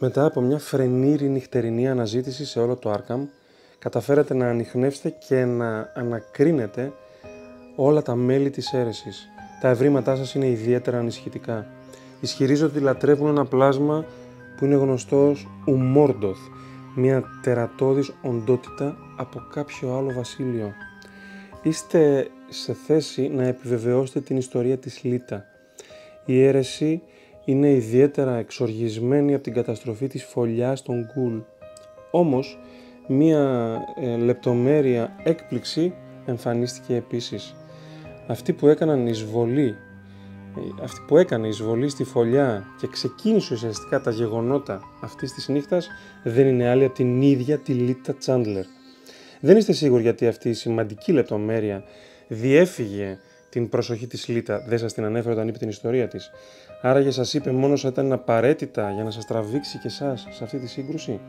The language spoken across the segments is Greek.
Μετά από μια φρενήρη νυχτερινή αναζήτηση σε όλο το Άρκαμ, καταφέρατε να ανοιχνεύσετε και να ανακρίνετε όλα τα μέλη της αίρεσης. Τα ευρήματά σας είναι ιδιαίτερα ανησυχητικά. Ισχυρίζω ότι λατρεύουν ένα πλάσμα που είναι γνωστό ως Ουμόρντοθ, μια τερατώδης οντότητα από κάποιο άλλο βασίλειο. Είστε σε θέση να επιβεβαιώσετε την ιστορία της Λίτα. Η αίρεση είναι ιδιαίτερα εξοργισμένη από την καταστροφή της φωλιάς των Γκουλ. Όμως, μία ε, λεπτομέρεια έκπληξη εμφανίστηκε επίσης. Αυτοί που έκαναν εισβολή, ε, αυτή που έκανε εισβολή στη φωλιά και ξεκίνησε ουσιαστικά τα γεγονότα αυτής της νύχτας, δεν είναι άλλη από την ίδια τη Λίτα Τσάντλερ. Δεν είστε σίγουροι γιατί αυτή η σημαντική λεπτομέρεια διέφυγε την προσοχή της Λίτα, δεν σας την ανέφερε όταν είπε την ιστορία της άραγε σας είπε μόνος ήταν απαραίτητα για να σας τραβήξει και εσάς σε αυτή τη σύγκρουση.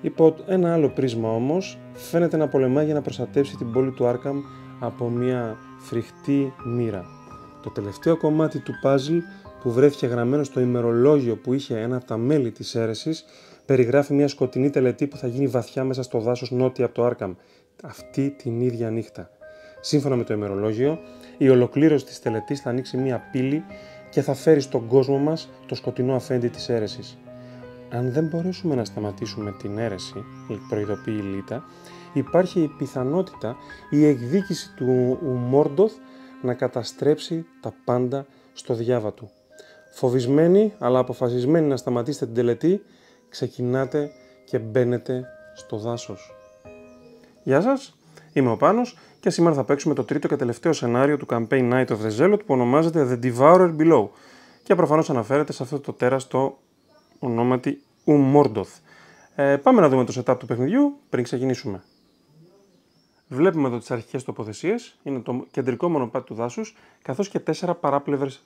Υπό ένα άλλο πρίσμα όμως, φαίνεται να πολεμά για να προστατεύσει την πόλη του Άρκαμ από μια φρικτή μοίρα. Το τελευταίο κομμάτι του παζλ που βρέθηκε γραμμένο στο ημερολόγιο που είχε ένα από τα μέλη της αίρεσης, περιγράφει μια σκοτεινή τελετή που θα γίνει βαθιά μέσα στο δάσος νότια από το Άρκαμ, αυτή την ίδια νύχτα. Σύμφωνα με το ημερολόγιο, η ολοκλήρωση της τελετής θα ανοίξει μια πύλη και θα φέρει στον κόσμο μας το σκοτεινό αφέντη της αίρεσης. Αν δεν μπορέσουμε να σταματήσουμε την αίρεση, προειδοποιεί η Λίτα, υπάρχει η πιθανότητα η εκδίκηση του Μόρντοθ να καταστρέψει τα πάντα στο διάβα του. Φοβισμένοι αλλά αποφασισμένοι να σταματήσετε την τελετή, ξεκινάτε και μπαίνετε στο δάσος. Γεια σας! Είμαι ο Πάνος και σήμερα θα παίξουμε το τρίτο και τελευταίο σενάριο του campaign Night of the Zealot που ονομάζεται The Devourer Below και προφανώς αναφέρεται σε αυτό το τέρας το ονόματι Ουμόρντοθ. Ε, πάμε να δούμε το setup του παιχνιδιού πριν ξεκινήσουμε. Βλέπουμε εδώ τις αρχικές τοποθεσίες, είναι το κεντρικό μονοπάτι του δάσους, καθώς και τέσσερις παράπλευρες,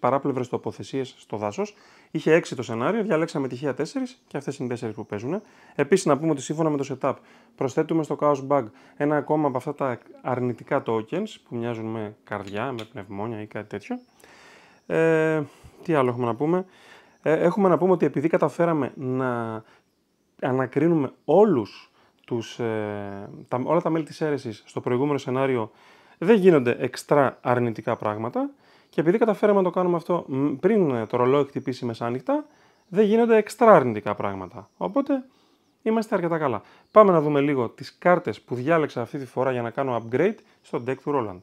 παράπλευρε τοποθεσίες στο δάσος. Είχε έξι το σενάριο, διαλέξαμε τυχαία τέσσερις και αυτές είναι οι τέσσερις που παίζουν. Επίσης, να πούμε ότι σύμφωνα με το setup προσθέτουμε στο Chaos Bug ένα ακόμα από αυτά τα αρνητικά tokens που μοιάζουν με καρδιά, με πνευμόνια ή κάτι τέτοιο. Ε, τι άλλο έχουμε να πούμε. Ε, έχουμε να πούμε ότι επειδή καταφέραμε να ανακρίνουμε όλους τους, ε, τα, όλα τα μέλη της αίρεσης στο προηγούμενο σενάριο δεν γίνονται εξτρά αρνητικά πράγματα και επειδή καταφέραμε να το κάνουμε αυτό πριν ε, το ρολόι χτυπήσει μεσάνυχτα, δεν γίνονται εξτρά αρνητικά πράγματα. Οπότε είμαστε αρκετά καλά. Πάμε να δούμε λίγο τις κάρτες που διάλεξα αυτή τη φορά για να κάνω upgrade στο deck του Roland.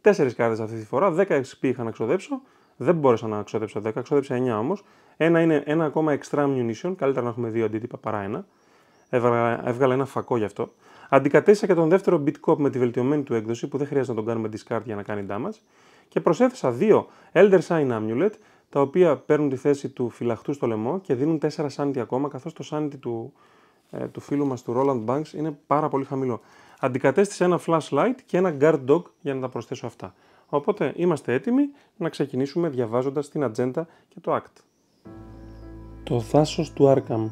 Τέσσερις κάρτες αυτή τη φορά, 10 XP είχα να ξοδέψω, δεν μπόρεσα να ξοδέψω 10, ξοδέψα 9 όμως. Ένα είναι ένα ακόμα extra ammunition, καλύτερα να έχουμε δύο αντίτυπα παρά ένα έβγαλα ένα φακό γι' αυτό. Αντικατέστησα και τον δεύτερο Bitcop με τη βελτιωμένη του έκδοση που δεν χρειάζεται να τον κάνουμε discard για να κάνει damage και προσέθεσα δύο Elder Sign Amulet τα οποία παίρνουν τη θέση του φυλαχτού στο λαιμό και δίνουν τέσσερα sanity ακόμα καθώς το sanity του, ε, του φίλου μας του Roland Banks είναι πάρα πολύ χαμηλό. Αντικατέστησα ένα flashlight και ένα guard dog για να τα προσθέσω αυτά. Οπότε είμαστε έτοιμοι να ξεκινήσουμε διαβάζοντας την ατζέντα και το act. Το δάσος του Arkham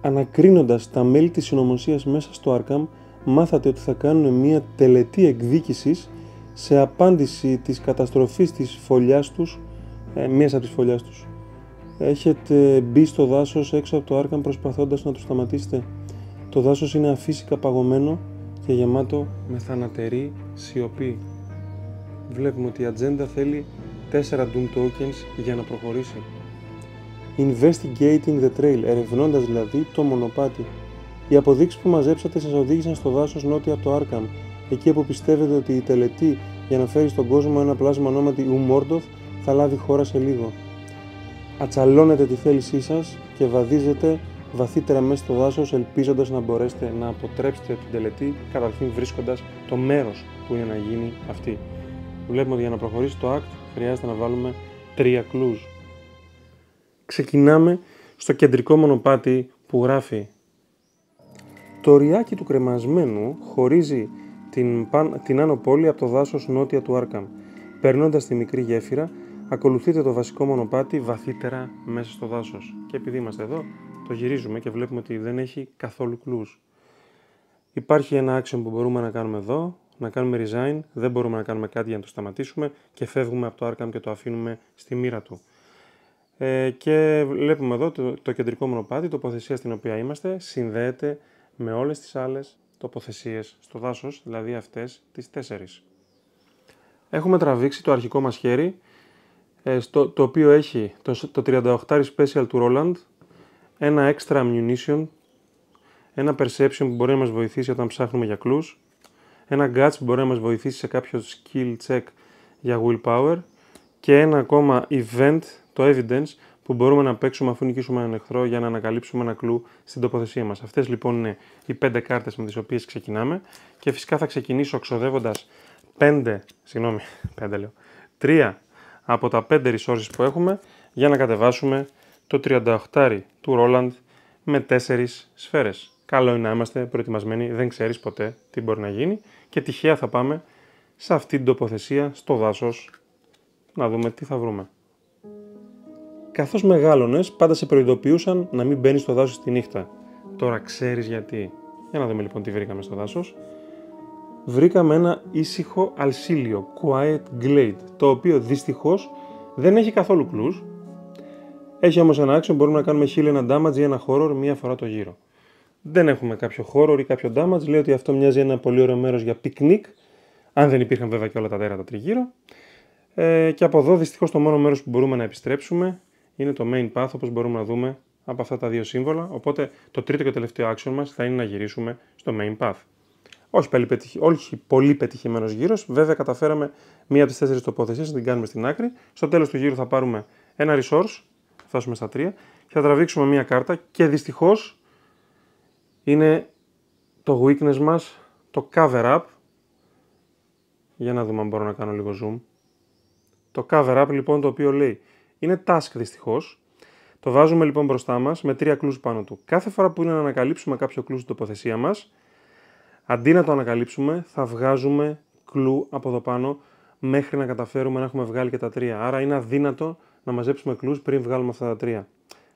Ανακρίνοντας τα μέλη της συνωμοσίας μέσα στο Arkham, μάθατε ότι θα κάνουν μια τελετή εκδίκησης σε απάντηση της καταστροφής της φωλιάς τους, ε, μίας από τις φωλιάς τους. Έχετε μπει στο δάσος έξω από το Arkham προσπαθώντας να το σταματήσετε. Το δάσος είναι αφύσικα παγωμένο και γεμάτο με θανατερή σιωπή. Βλέπουμε ότι η ατζέντα θέλει 4 Doom Tokens για να προχωρήσει investigating the trail, ερευνώντας δηλαδή το μονοπάτι. Οι αποδείξεις που μαζέψατε σας οδήγησαν στο δάσος νότια από το Άρκαμ, εκεί όπου πιστεύετε ότι η τελετή για να φέρει στον κόσμο ένα πλάσμα ονόματι Μόρντοθ θα λάβει χώρα σε λίγο. Ατσαλώνετε τη θέλησή σας και βαδίζετε βαθύτερα μέσα στο δάσος ελπίζοντας να μπορέσετε να αποτρέψετε την τελετή καταρχήν βρίσκοντας το μέρος που είναι να γίνει αυτή. Βλέπουμε ότι για να προχωρήσει το act χρειάζεται να βάλουμε τρία clues ξεκινάμε στο κεντρικό μονοπάτι που γράφει το ριάκι του κρεμασμένου χωρίζει την, παν, την άνω πόλη από το δάσος νότια του Άρκαμ. Περνώντας τη μικρή γέφυρα, ακολουθείτε το βασικό μονοπάτι βαθύτερα μέσα στο δάσος. Και επειδή είμαστε εδώ, το γυρίζουμε και βλέπουμε ότι δεν έχει καθόλου κλούς. Υπάρχει ένα άξιο που μπορούμε να κάνουμε εδώ, να κάνουμε resign, δεν μπορούμε να κάνουμε κάτι για να το σταματήσουμε και φεύγουμε από το Arkham και το αφήνουμε στη μοίρα του. Ε, και βλέπουμε εδώ το, κεντρικό μονοπάτι, τοποθεσία στην οποία είμαστε, συνδέεται με όλες τις άλλες τοποθεσίες στο δάσος, δηλαδή αυτές τις τέσσερις. Έχουμε τραβήξει το αρχικό μας χέρι, ε, το οποίο έχει το, 38 Special του Roland, ένα extra ammunition, ένα perception που μπορεί να μας βοηθήσει όταν ψάχνουμε για clues, ένα guts που μπορεί να μας βοηθήσει σε κάποιο skill check για willpower και ένα ακόμα event το evidence που μπορούμε να παίξουμε αφού νικήσουμε έναν εχθρό για να ανακαλύψουμε ένα κλου στην τοποθεσία μας. Αυτές λοιπόν είναι οι πέντε κάρτες με τις οποίες ξεκινάμε και φυσικά θα ξεκινήσω ξοδεύοντας πέντε, συγγνώμη, πέντε λέω, τρία από τα πέντε resources που έχουμε για να κατεβάσουμε το 38 του Roland με τέσσερις σφαίρες. Καλό είναι να είμαστε προετοιμασμένοι, δεν ξέρεις ποτέ τι μπορεί να γίνει και τυχαία θα πάμε σε αυτή την τοποθεσία στο δάσος να δούμε τι θα βρούμε. Καθώς μεγάλωνες, πάντα σε προειδοποιούσαν να μην μπαίνεις στο δάσος τη νύχτα. Τώρα ξέρεις γιατί. Για να δούμε λοιπόν τι βρήκαμε στο δάσος. Βρήκαμε ένα ήσυχο αλσίλιο, quiet glade, το οποίο δυστυχώς δεν έχει καθόλου κλους. Έχει όμως ένα άξιο. μπορούμε να κάνουμε χίλια ένα damage ή ένα horror μία φορά το γύρο. Δεν έχουμε κάποιο horror ή κάποιο damage. Λέει ότι αυτό μοιάζει ένα πολύ ωραίο μέρος για picnic, Αν δεν υπήρχαν βέβαια και όλα τα τέρατα τριγύρω. Ε, και από εδώ δυστυχώς το μόνο μέρος που μπορούμε να επιστρέψουμε είναι το main path όπως μπορούμε να δούμε από αυτά τα δύο σύμβολα, οπότε το τρίτο και τελευταίο action μας θα είναι να γυρίσουμε στο main path. Όχι, όχι πολύ πετυχημένος γύρος, βέβαια καταφέραμε μία από τις τέσσερις τοποθεσίες να την κάνουμε στην άκρη. Στο τέλος του γύρου θα πάρουμε ένα resource, φτάσουμε στα τρία, και θα τραβήξουμε μία κάρτα και δυστυχώς είναι το weakness μας, το cover up. Για να δούμε αν μπορώ να κάνω λίγο zoom. Το cover up λοιπόν το οποίο λέει είναι task δυστυχώς. Το βάζουμε λοιπόν μπροστά μας με τρία κλού πάνω του. Κάθε φορά που είναι να ανακαλύψουμε κάποιο κλού στην τοποθεσία μας, αντί να το ανακαλύψουμε, θα βγάζουμε κλου από εδώ πάνω μέχρι να καταφέρουμε να έχουμε βγάλει και τα τρία. Άρα είναι αδύνατο να μαζέψουμε κλού πριν βγάλουμε αυτά τα τρία.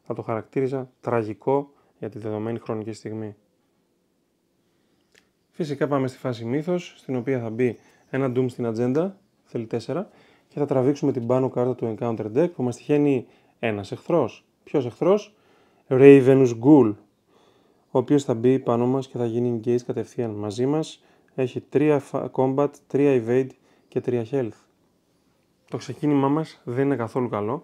Θα το χαρακτήριζα τραγικό για τη δεδομένη χρονική στιγμή. Φυσικά πάμε στη φάση μύθος στην οποία θα μπει ένα doom στην ατζέντα, θέλει 4, και θα τραβήξουμε την πάνω κάρτα του Encounter Deck που μας τυχαίνει ένας εχθρός. Ποιος εχθρός? Ravenous Ghoul, ο οποίος θα μπει πάνω μας και θα γίνει engage κατευθείαν μαζί μας. Έχει 3 combat, 3 evade και 3 health. Το ξεκίνημά μας δεν είναι καθόλου καλό.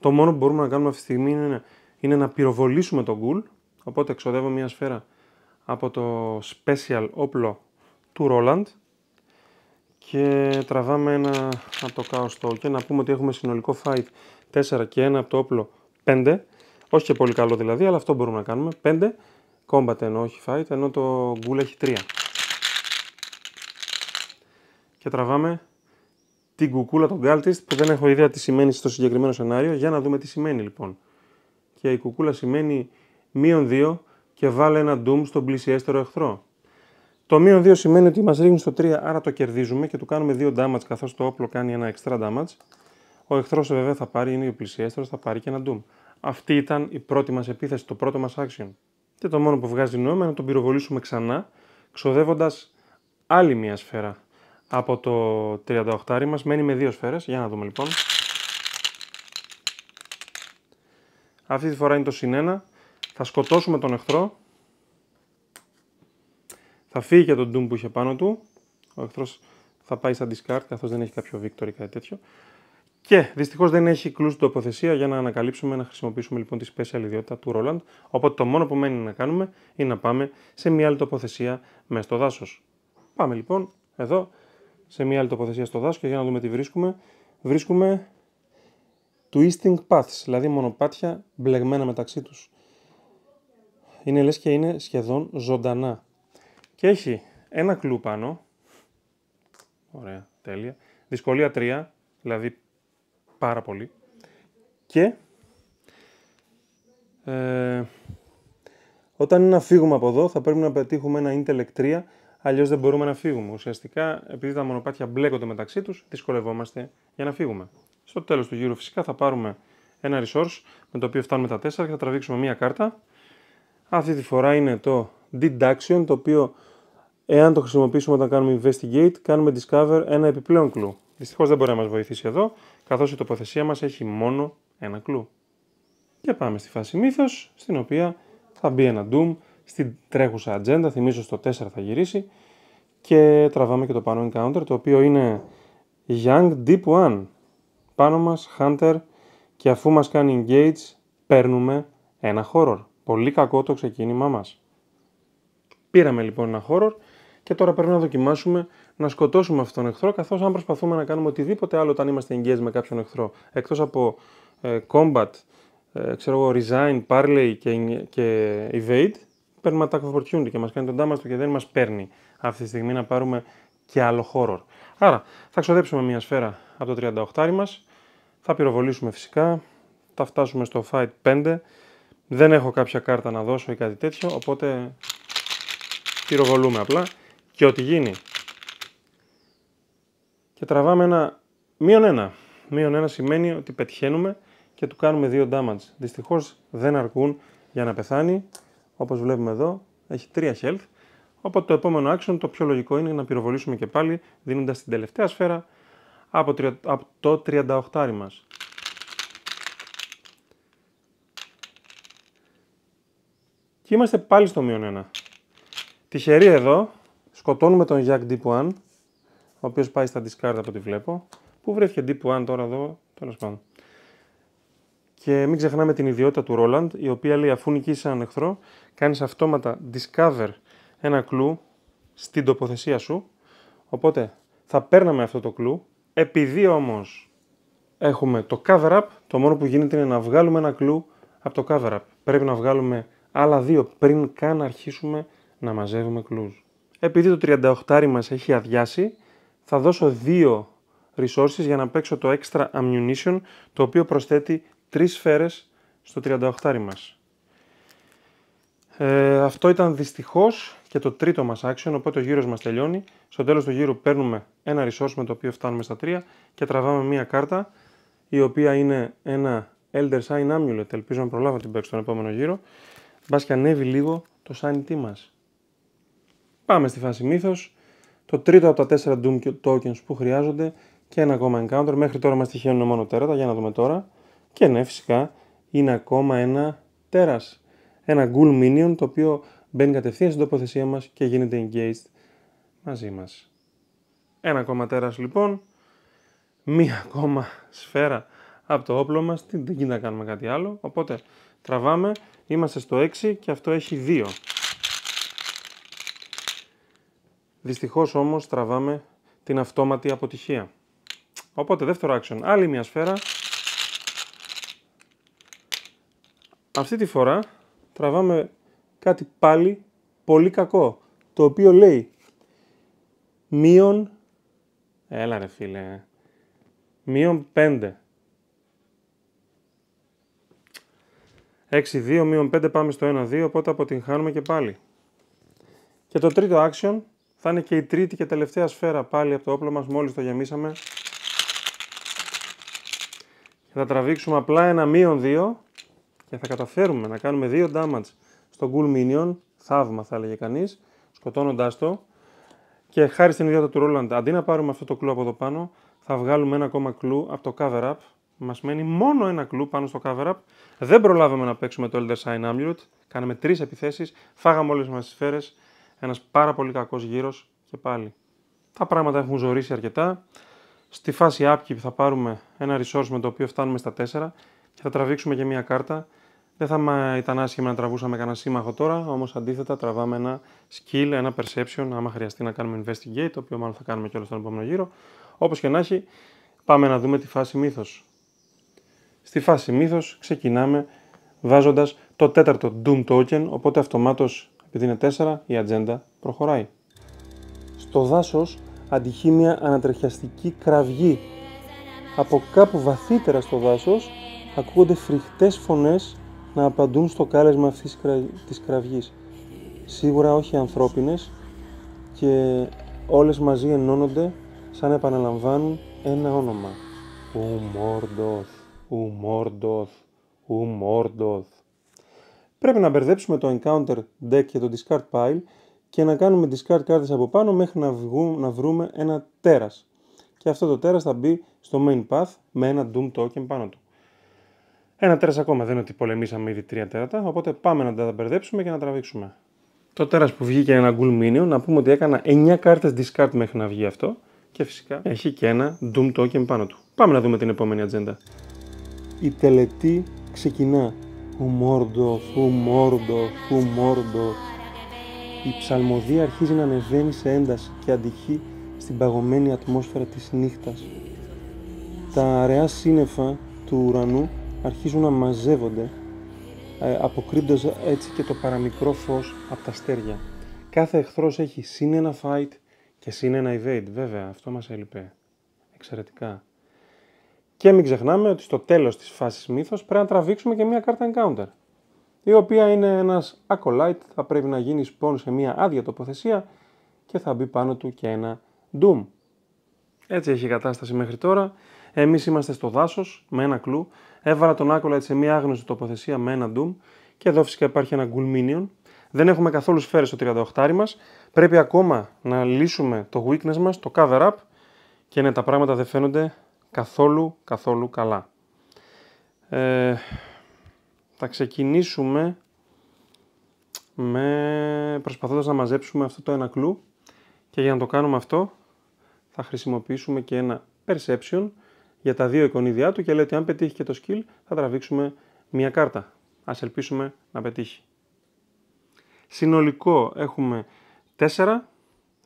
Το μόνο που μπορούμε να κάνουμε αυτή τη στιγμή είναι, είναι να πυροβολήσουμε τον Ghoul, οπότε εξοδεύω μια σφαίρα από το special όπλο του Roland και τραβάμε ένα από το Chaos και Να πούμε ότι έχουμε συνολικό 5, 4 και ένα από το όπλο 5. Όχι και πολύ καλό δηλαδή, αλλά αυτό μπορούμε να κάνουμε. 5 combat ενώ όχι fight, ενώ το Ghoul έχει 3. Και τραβάμε την κουκούλα των Galtist που δεν έχω ιδέα τι σημαίνει στο συγκεκριμένο σενάριο. Για να δούμε τι σημαίνει λοιπόν. Και η κουκούλα σημαίνει μείον 2 και βάλε ένα Doom στον πλησιέστερο εχθρό. Το μείον 2 σημαίνει ότι μας ρίχνει στο 3, άρα το κερδίζουμε και του κάνουμε 2 damage καθώς το όπλο κάνει ένα extra damage. Ο εχθρός βέβαια θα πάρει, είναι ο πλησιέστερος, θα πάρει και ένα doom. Αυτή ήταν η πρώτη μας επίθεση, το πρώτο μας action. Και το μόνο που βγάζει νόημα είναι να τον πυροβολήσουμε ξανά, ξοδεύοντας άλλη μία σφαίρα από το 38 μας. Μένει με δύο σφαίρες Για να δούμε λοιπόν. Αυτή τη φορά είναι το συνένα. Θα σκοτώσουμε τον εχθρό θα φύγει και τον Doom που είχε πάνω του. Ο εχθρός θα πάει στα discard καθώς δεν έχει κάποιο victory ή κάτι τέτοιο. Και δυστυχώς δεν έχει κλου στην τοποθεσία για να ανακαλύψουμε να χρησιμοποιήσουμε λοιπόν τη special ιδιότητα του Roland. Οπότε το μόνο που μένει να κάνουμε είναι να πάμε σε μια άλλη τοποθεσία μέσα στο δάσος. Πάμε λοιπόν εδώ σε μια άλλη τοποθεσία στο δάσος και για να δούμε τι βρίσκουμε. Βρίσκουμε twisting paths, δηλαδή μονοπάτια μπλεγμένα μεταξύ τους. Είναι λες και είναι σχεδόν ζωντανά και έχει ένα κλου πάνω. Ωραία, τέλεια. Δυσκολία 3, δηλαδή πάρα πολύ. Και ε, όταν είναι να φύγουμε από εδώ θα πρέπει να πετύχουμε ένα intellect 3, αλλιώς δεν μπορούμε να φύγουμε. Ουσιαστικά επειδή τα μονοπάτια μπλέκονται μεταξύ τους, δυσκολευόμαστε για να φύγουμε. Στο τέλος του γύρου φυσικά θα πάρουμε ένα resource με το οποίο φτάνουμε τα 4 και θα τραβήξουμε μία κάρτα. Αυτή τη φορά είναι το deduction, το οποίο εάν το χρησιμοποιήσουμε όταν κάνουμε investigate, κάνουμε discover ένα επιπλέον clue. Δυστυχώς δεν μπορεί να μας βοηθήσει εδώ, καθώς η τοποθεσία μας έχει μόνο ένα clue. Και πάμε στη φάση μύθος, στην οποία θα μπει ένα doom στην τρέχουσα ατζέντα. Θυμίζω στο 4 θα γυρίσει και τραβάμε και το πάνω encounter, το οποίο είναι Young Deep One. Πάνω μας, Hunter, και αφού μας κάνει engage, παίρνουμε ένα horror. Πολύ κακό το ξεκίνημά μας. Πήραμε λοιπόν ένα horror και τώρα πρέπει να δοκιμάσουμε να σκοτώσουμε αυτόν τον εχθρό, καθώς αν προσπαθούμε να κάνουμε οτιδήποτε άλλο όταν είμαστε engaged με κάποιον εχθρό, εκτός από ε, combat, ε, ξέρω εγώ, resign, parley και, και evade, παίρνουμε attack of opportunity και μας κάνει τον damage του και δεν μας παίρνει αυτή τη στιγμή να πάρουμε και άλλο horror. Άρα θα ξοδέψουμε μια σφαίρα από το 38 μας, θα πυροβολήσουμε φυσικά, θα φτάσουμε στο fight 5. Δεν έχω κάποια κάρτα να δώσω ή κάτι τέτοιο, οπότε πυροβολούμε απλά και ό,τι γίνει. Και τραβάμε ένα μείον ένα. Μείον ένα σημαίνει ότι πετυχαίνουμε και του κάνουμε δύο damage. Δυστυχώς δεν αρκούν για να πεθάνει. Όπως βλέπουμε εδώ, έχει 3 health. Οπότε το επόμενο action το πιο λογικό είναι να πυροβολήσουμε και πάλι δίνοντας την τελευταία σφαίρα από, το 38 μας. Και είμαστε πάλι στο μείον 1. Τυχερή εδώ, σκοτώνουμε τον Jack Deep One, ο οποίος πάει στα discard από ό,τι βλέπω. Πού βρέθηκε Deep One τώρα εδώ, τέλος πάντων. Και μην ξεχνάμε την ιδιότητα του Roland, η οποία λέει αφού νικήσει έναν εχθρό, κάνεις αυτόματα discover ένα κλου στην τοποθεσία σου. Οπότε θα παίρναμε αυτό το κλου. Επειδή όμως έχουμε το cover up, το μόνο που γίνεται είναι να βγάλουμε ένα κλου από το cover up. Πρέπει να βγάλουμε άλλα δύο πριν καν αρχίσουμε να μαζεύουμε κλους. Επειδή το 38 μας έχει αδειάσει, θα δώσω δύο resources για να παίξω το extra ammunition, το οποίο προσθέτει τρεις σφαίρες στο 38 μας. Ε, αυτό ήταν δυστυχώς και το τρίτο μας action, οπότε ο γύρος μας τελειώνει. Στο τέλος του γύρου παίρνουμε ένα resource με το οποίο φτάνουμε στα τρία και τραβάμε μία κάρτα, η οποία είναι ένα Elder Sign Amulet. Ελπίζω να προλάβω την παίξω στον επόμενο γύρο. Μπας και ανέβει λίγο το sanity μας. Πάμε στη φάση μύθος. Το τρίτο από τα τέσσερα Doom Tokens που χρειάζονται και ένα ακόμα encounter. Μέχρι τώρα μας τυχαίνουν μόνο τέρατα. Για να δούμε τώρα. Και ναι, φυσικά είναι ακόμα ένα τέρας. Ένα Ghoul Minion το οποίο μπαίνει κατευθείαν στην τοποθεσία μας και γίνεται engaged μαζί μας. Ένα ακόμα τέρας λοιπόν. Μία ακόμα σφαίρα από το όπλο μας, δεν, να κάνουμε κάτι άλλο. Οπότε τραβάμε, είμαστε στο 6 και αυτό έχει 2. Δυστυχώς όμως τραβάμε την αυτόματη αποτυχία. Οπότε δεύτερο action, άλλη μια σφαίρα. Αυτή τη φορά τραβάμε κάτι πάλι πολύ κακό, το οποίο λέει μείον, έλα ρε φίλε, μείον 5. 6-2, μείον 5 πάμε στο 1-2, οπότε αποτυγχάνουμε και πάλι. Και το τρίτο action θα είναι και η τρίτη και τελευταία σφαίρα πάλι από το όπλο μας μόλις το γεμίσαμε. θα τραβήξουμε απλά ένα μείον 2 και θα καταφέρουμε να κάνουμε δύο damage στον Ghoul Minion. Θαύμα θα έλεγε κανείς, σκοτώνοντάς το. Και χάρη στην ιδιότητα του Roland, αντί να πάρουμε αυτό το κλου από εδώ πάνω, θα βγάλουμε ένα ακόμα κλου από το cover up. Μας μένει μόνο ένα κλου πάνω στο cover up. Δεν προλάβαμε να παίξουμε το Elder Sign Amulet. Κάναμε τρεις επιθέσεις, φάγαμε όλες μας τις σφαίρες. Ένας πάρα πολύ κακός γύρος και πάλι. Τα πράγματα έχουν ζωήσει αρκετά. Στη φάση άπκη θα πάρουμε ένα resource με το οποίο φτάνουμε στα 4 και θα τραβήξουμε και μία κάρτα. Δεν θα ήταν άσχημα να τραβούσαμε κανένα σύμμαχο τώρα, όμως αντίθετα τραβάμε ένα skill, ένα perception, άμα χρειαστεί να κάνουμε investigate, το οποίο μάλλον θα κάνουμε και όλο στον επόμενο γύρο. Όπως και να έχει, πάμε να δούμε τη φάση μύθος. Στη φάση μύθος ξεκινάμε βάζοντας το τέταρτο Doom Token, οπότε αυτομάτως επειδή είναι τέσσερα, η ατζέντα προχωράει. Στο δάσος αντυχεί μια ανατρεχιαστική κραυγή. Από κάπου βαθύτερα στο δάσος ακούγονται φρικτές φωνές να απαντούν στο κάλεσμα αυτής της κραυγής. Σίγουρα όχι ανθρώπινες και όλες μαζί ενώνονται σαν να επαναλαμβάνουν ένα όνομα. Ουμόρντοθ, ουμόρντοθ, ουμόρντοθ. Πρέπει να μπερδέψουμε το encounter deck και το discard pile και να κάνουμε discard κάρτες από πάνω μέχρι να, βγούμε, να βρούμε ένα τέρας. Και αυτό το τέρας θα μπει στο main path με ένα doom token πάνω του. Ένα τέρας ακόμα δεν είναι ότι πολεμήσαμε ήδη τρία τέρατα, οπότε πάμε να τα μπερδέψουμε και να τραβήξουμε. Το τέρας που βγήκε ένα Ghoul Minion, να πούμε ότι έκανα 9 κάρτες discard μέχρι να βγει αυτό και φυσικά έχει και ένα Doom Token πάνω του. Πάμε να δούμε την επόμενη ατζέντα. Η τελετή ξεκινά Φου μόρντο, Φου μόρντο, Φου μόρντο. Η ψαλμοδία αρχίζει να ανεβαίνει σε ένταση και αντυχεί στην παγωμένη ατμόσφαιρα της νύχτας. Τα αραιά σύννεφα του ουρανού αρχίζουν να μαζεύονται, ε, αποκρύπτοντας έτσι και το παραμικρό φως από τα αστέρια. Κάθε εχθρός έχει συν ένα fight και συν ένα evade. Βέβαια, αυτό μας έλειπε. Εξαιρετικά. Και μην ξεχνάμε ότι στο τέλος της φάσης μύθος πρέπει να τραβήξουμε και μια κάρτα encounter, η οποία είναι ένας acolyte, θα πρέπει να γίνει σπόν σε μια άδεια τοποθεσία και θα μπει πάνω του και ένα doom. Έτσι έχει η κατάσταση μέχρι τώρα. Εμείς είμαστε στο δάσος με ένα κλου, έβαλα τον acolyte σε μια άγνωστη τοποθεσία με ένα doom και εδώ φυσικά υπάρχει ένα ghoul minion. Δεν έχουμε καθόλου σφαίρες στο 38 μας, πρέπει ακόμα να λύσουμε το weakness μας, το cover up και ναι τα πράγματα δεν φαίνονται καθόλου καθόλου καλά. Ε, θα ξεκινήσουμε με προσπαθώντας να μαζέψουμε αυτό το ένα κλου και για να το κάνουμε αυτό θα χρησιμοποιήσουμε και ένα perception για τα δύο εικονίδια του και λέει ότι αν πετύχει και το skill θα τραβήξουμε μία κάρτα. Ας ελπίσουμε να πετύχει. Συνολικό έχουμε 4,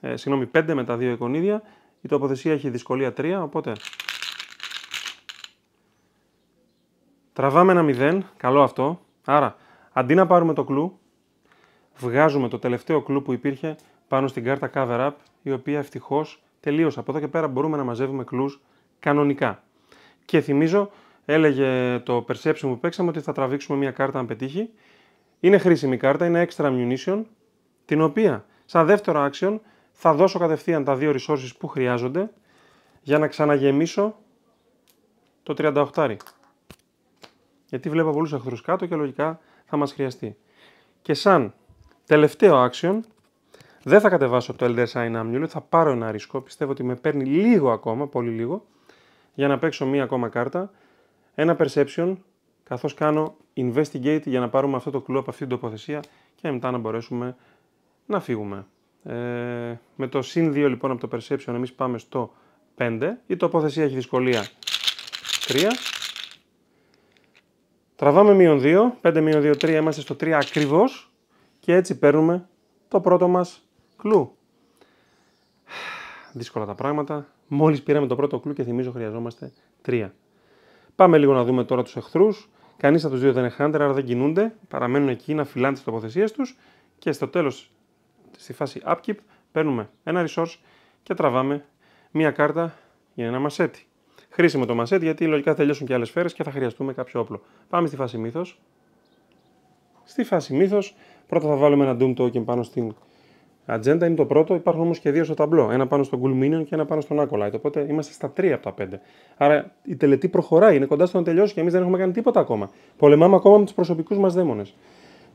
ε, συγγνώμη 5 με τα δύο εικονίδια, η τοποθεσία έχει δυσκολία 3, οπότε Τραβάμε ένα 0, καλό αυτό. Άρα, αντί να πάρουμε το κλου, βγάζουμε το τελευταίο κλου που υπήρχε πάνω στην κάρτα cover up, η οποία ευτυχώς τελείωσε. Από εδώ και πέρα μπορούμε να μαζεύουμε κλού κανονικά. Και θυμίζω, έλεγε το perception που παίξαμε ότι θα τραβήξουμε μια κάρτα αν πετύχει. Είναι χρήσιμη κάρτα, είναι extra munition, την οποία σαν δεύτερο action θα δώσω κατευθείαν τα δύο resources που χρειάζονται για να ξαναγεμίσω το 38 γιατί βλέπω πολλούς εχθρούς κάτω και λογικά θα μας χρειαστεί. Και σαν τελευταίο action, δεν θα κατεβάσω το Elder Sign Amulet, θα πάρω ένα ρίσκο. Πιστεύω ότι με παίρνει λίγο ακόμα, πολύ λίγο, για να παίξω μία ακόμα κάρτα. Ένα Perception, καθώς κάνω Investigate για να πάρουμε αυτό το κλου από αυτή την τοποθεσία και μετά να μπορέσουμε να φύγουμε. Ε, με το συν 2 λοιπόν από το Perception, εμείς πάμε στο 5. Η τοποθεσία έχει δυσκολία 3. Τραβάμε μείον 2, 5 μείον 2, 3, είμαστε στο 3 ακριβώς και έτσι παίρνουμε το πρώτο μας κλου. Δύσκολα τα πράγματα. Μόλις πήραμε το πρώτο κλου και θυμίζω χρειαζόμαστε 3. Πάμε λίγο να δούμε τώρα τους εχθρούς. Κανείς από τους δύο δεν είναι χάντερ, άρα δεν κινούνται. Παραμένουν εκεί να φυλάνε τις τοποθεσίες τους και στο τέλος, στη φάση upkeep, παίρνουμε ένα resource και τραβάμε μία κάρτα για ένα μασέτι. Χρήσιμο το μασέτ γιατί λογικά θα τελειώσουν και άλλες σφαίρες και θα χρειαστούμε κάποιο όπλο. Πάμε στη φάση μύθος. Στη φάση μύθος, πρώτα θα βάλουμε ένα Doom Token πάνω στην ατζέντα. Είναι το πρώτο. Υπάρχουν όμως και δύο στο ταμπλό. Ένα πάνω στον Gull και ένα πάνω στον Acolyte. Οπότε είμαστε στα τρία από τα πέντε. Άρα η τελετή προχωράει, είναι κοντά στο να τελειώσει και εμείς δεν έχουμε κάνει τίποτα ακόμα. Πολεμάμε ακόμα με τους προσωπικούς μας δαίμονες.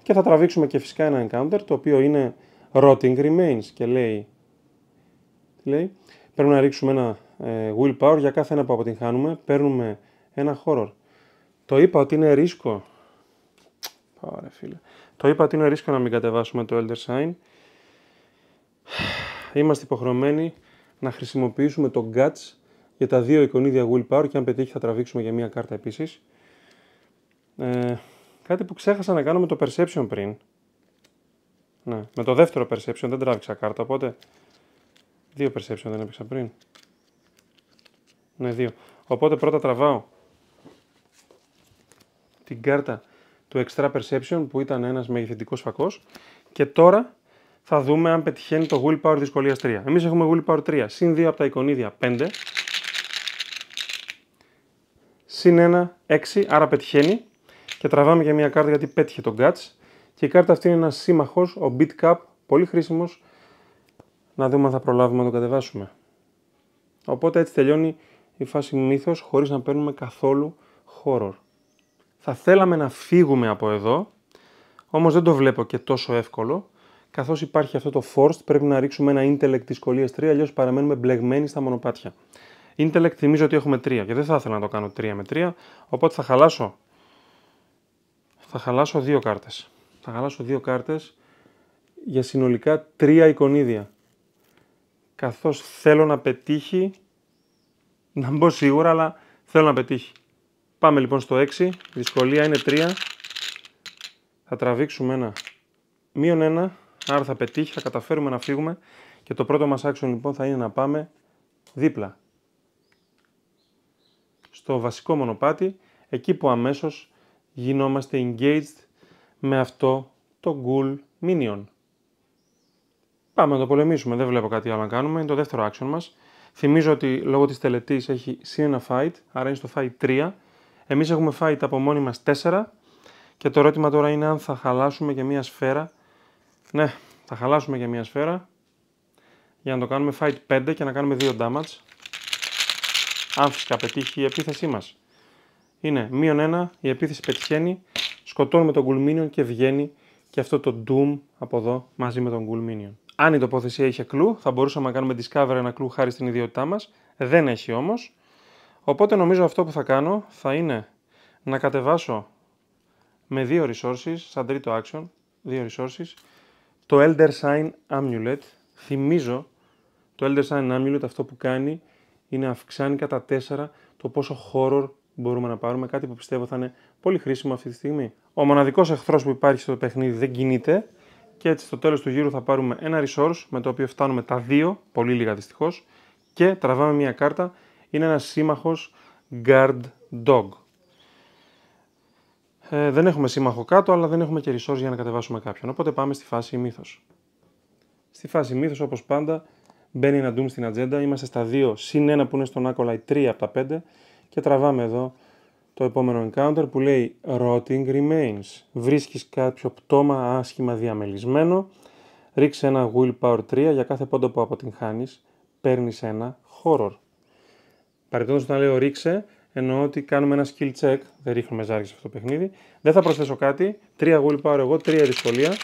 Και θα τραβήξουμε και φυσικά ένα encounter το οποίο είναι Rotting Remains και λέει. Πρέπει να ρίξουμε ένα ε, willpower για κάθε ένα που αποτυγχάνουμε. Παίρνουμε ένα horror. Το είπα ότι είναι ρίσκο. Πάρε φίλε. Το είπα ότι είναι ρίσκο να μην κατεβάσουμε το Elder Sign. Είμαστε υποχρεωμένοι να χρησιμοποιήσουμε το Guts για τα δύο εικονίδια Willpower και αν πετύχει θα τραβήξουμε για μία κάρτα επίσης. Ε, κάτι που ξέχασα να κάνω με το Perception πριν. Ναι, με το δεύτερο Perception δεν τράβηξα κάρτα, οπότε δύο Perception δεν έπαιξα πριν. Ναι, δύο. Οπότε πρώτα τραβάω την κάρτα του Extra Perception που ήταν ένας μεγεθυντικός φακός, και τώρα θα δούμε αν πετυχαίνει το Willpower δυσκολίας 3. Εμείς έχουμε Willpower 3, συν 2 από τα εικονίδια 5, συν 1, 6, άρα πετυχαίνει και τραβάμε για μια κάρτα γιατί πέτυχε τον Guts και η κάρτα αυτή είναι ένας σύμμαχος, ο Cup πολύ χρήσιμος, να δούμε αν θα προλάβουμε να τον κατεβάσουμε. Οπότε έτσι τελειώνει η φάση μύθος χωρίς να παίρνουμε καθόλου χώρο. Θα θέλαμε να φύγουμε από εδώ, όμως δεν το βλέπω και τόσο εύκολο, καθώς υπάρχει αυτό το forced πρέπει να ρίξουμε ένα intellect δυσκολίας 3, αλλιώς παραμένουμε μπλεγμένοι στα μονοπάτια. Intellect θυμίζω ότι έχουμε 3 και δεν θα ήθελα να το κάνω 3 με 3, οπότε θα χαλάσω, θα χαλάσω δύο κάρτες. Θα χαλάσω δύο κάρτες για συνολικά τρία εικονίδια. Καθώς θέλω να πετύχει να μπω σίγουρα, αλλά θέλω να πετύχει. Πάμε λοιπόν στο 6, η δυσκολία είναι 3. Θα τραβήξουμε ένα μείον 1, άρα θα πετύχει, θα καταφέρουμε να φύγουμε. Και το πρώτο μας άξιο λοιπόν θα είναι να πάμε δίπλα. Στο βασικό μονοπάτι, εκεί που αμέσως γινόμαστε engaged με αυτό το Ghoul Minion. Πάμε να το πολεμήσουμε, δεν βλέπω κάτι άλλο να κάνουμε, είναι το δεύτερο άξιο μας. Θυμίζω ότι λόγω της τελετής έχει συν ένα fight, άρα είναι στο fight 3. Εμείς έχουμε fight από μόνοι μας 4 και το ερώτημα τώρα είναι αν θα χαλάσουμε και μία σφαίρα. Ναι, θα χαλάσουμε και μία σφαίρα για να το κάνουμε fight 5 και να κάνουμε 2 damage. Αν φυσικά πετύχει η επίθεσή μας. Είναι μείον 1, η επίθεση πετυχαίνει, σκοτώνουμε τον Gulminion και βγαίνει και αυτό το Doom από εδώ μαζί με τον Gulminion. Αν η τοποθεσία είχε κλου, θα μπορούσαμε να κάνουμε discover ένα κλου χάρη στην ιδιότητά μας. Δεν έχει όμως. Οπότε νομίζω αυτό που θα κάνω θα είναι να κατεβάσω με δύο resources, σαν τρίτο action, δύο resources, το Elder Sign Amulet. Θυμίζω, το Elder Sign Amulet αυτό που κάνει είναι αυξάνει κατά 4 το πόσο horror μπορούμε να πάρουμε, κάτι που πιστεύω θα είναι πολύ χρήσιμο αυτή τη στιγμή. Ο μοναδικός εχθρός που υπάρχει στο παιχνίδι δεν κινείται, και έτσι στο τέλος του γύρου θα πάρουμε ένα resource με το οποίο φτάνουμε τα δύο, πολύ λίγα δυστυχώς, και τραβάμε μια κάρτα, είναι ένας σύμμαχος guard dog. Ε, δεν έχουμε σύμμαχο κάτω, αλλά δεν έχουμε και resource για να κατεβάσουμε κάποιον, οπότε πάμε στη φάση μύθος. Στη φάση μύθος, όπως πάντα, μπαίνει ένα doom στην ατζέντα, είμαστε στα δύο, συν ένα που είναι στον Acolyte 3 από τα πέντε, και τραβάμε εδώ το επόμενο encounter που λέει Rotting Remains. Βρίσκεις κάποιο πτώμα άσχημα διαμελισμένο, ρίξε ένα Willpower 3 για κάθε πόντο που αποτυγχάνεις, παίρνεις ένα Horror. Παρετώντας να λέω ρίξε, εννοώ ότι κάνουμε ένα skill check, δεν ρίχνουμε ζάρι σε αυτό το παιχνίδι. Δεν θα προσθέσω κάτι, 3 Willpower εγώ, 3 δυσκολία.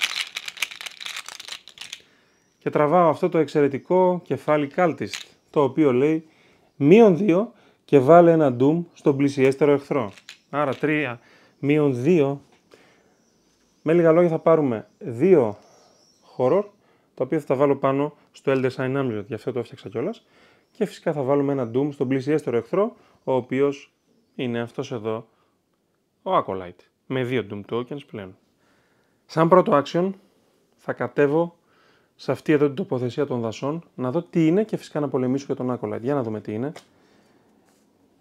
Και τραβάω αυτό το εξαιρετικό κεφάλι Cultist, το οποίο λέει μείον 2 και βάλε ένα Doom στον πλησιέστερο εχθρό. Άρα 3 μείον 2. Με λίγα λόγια θα πάρουμε 2 horror, τα οποία θα τα βάλω πάνω στο Elder Sign Amulet, γι' αυτό το έφτιαξα κιόλας. Και φυσικά θα βάλουμε ένα Doom στον πλησιέστερο εχθρό, ο οποίος είναι αυτός εδώ, ο Acolyte, με 2 Doom Tokens πλέον. Σαν πρώτο action θα κατέβω σε αυτή εδώ την τοποθεσία των δασών, να δω τι είναι και φυσικά να πολεμήσω και τον Acolyte. Για να δούμε τι είναι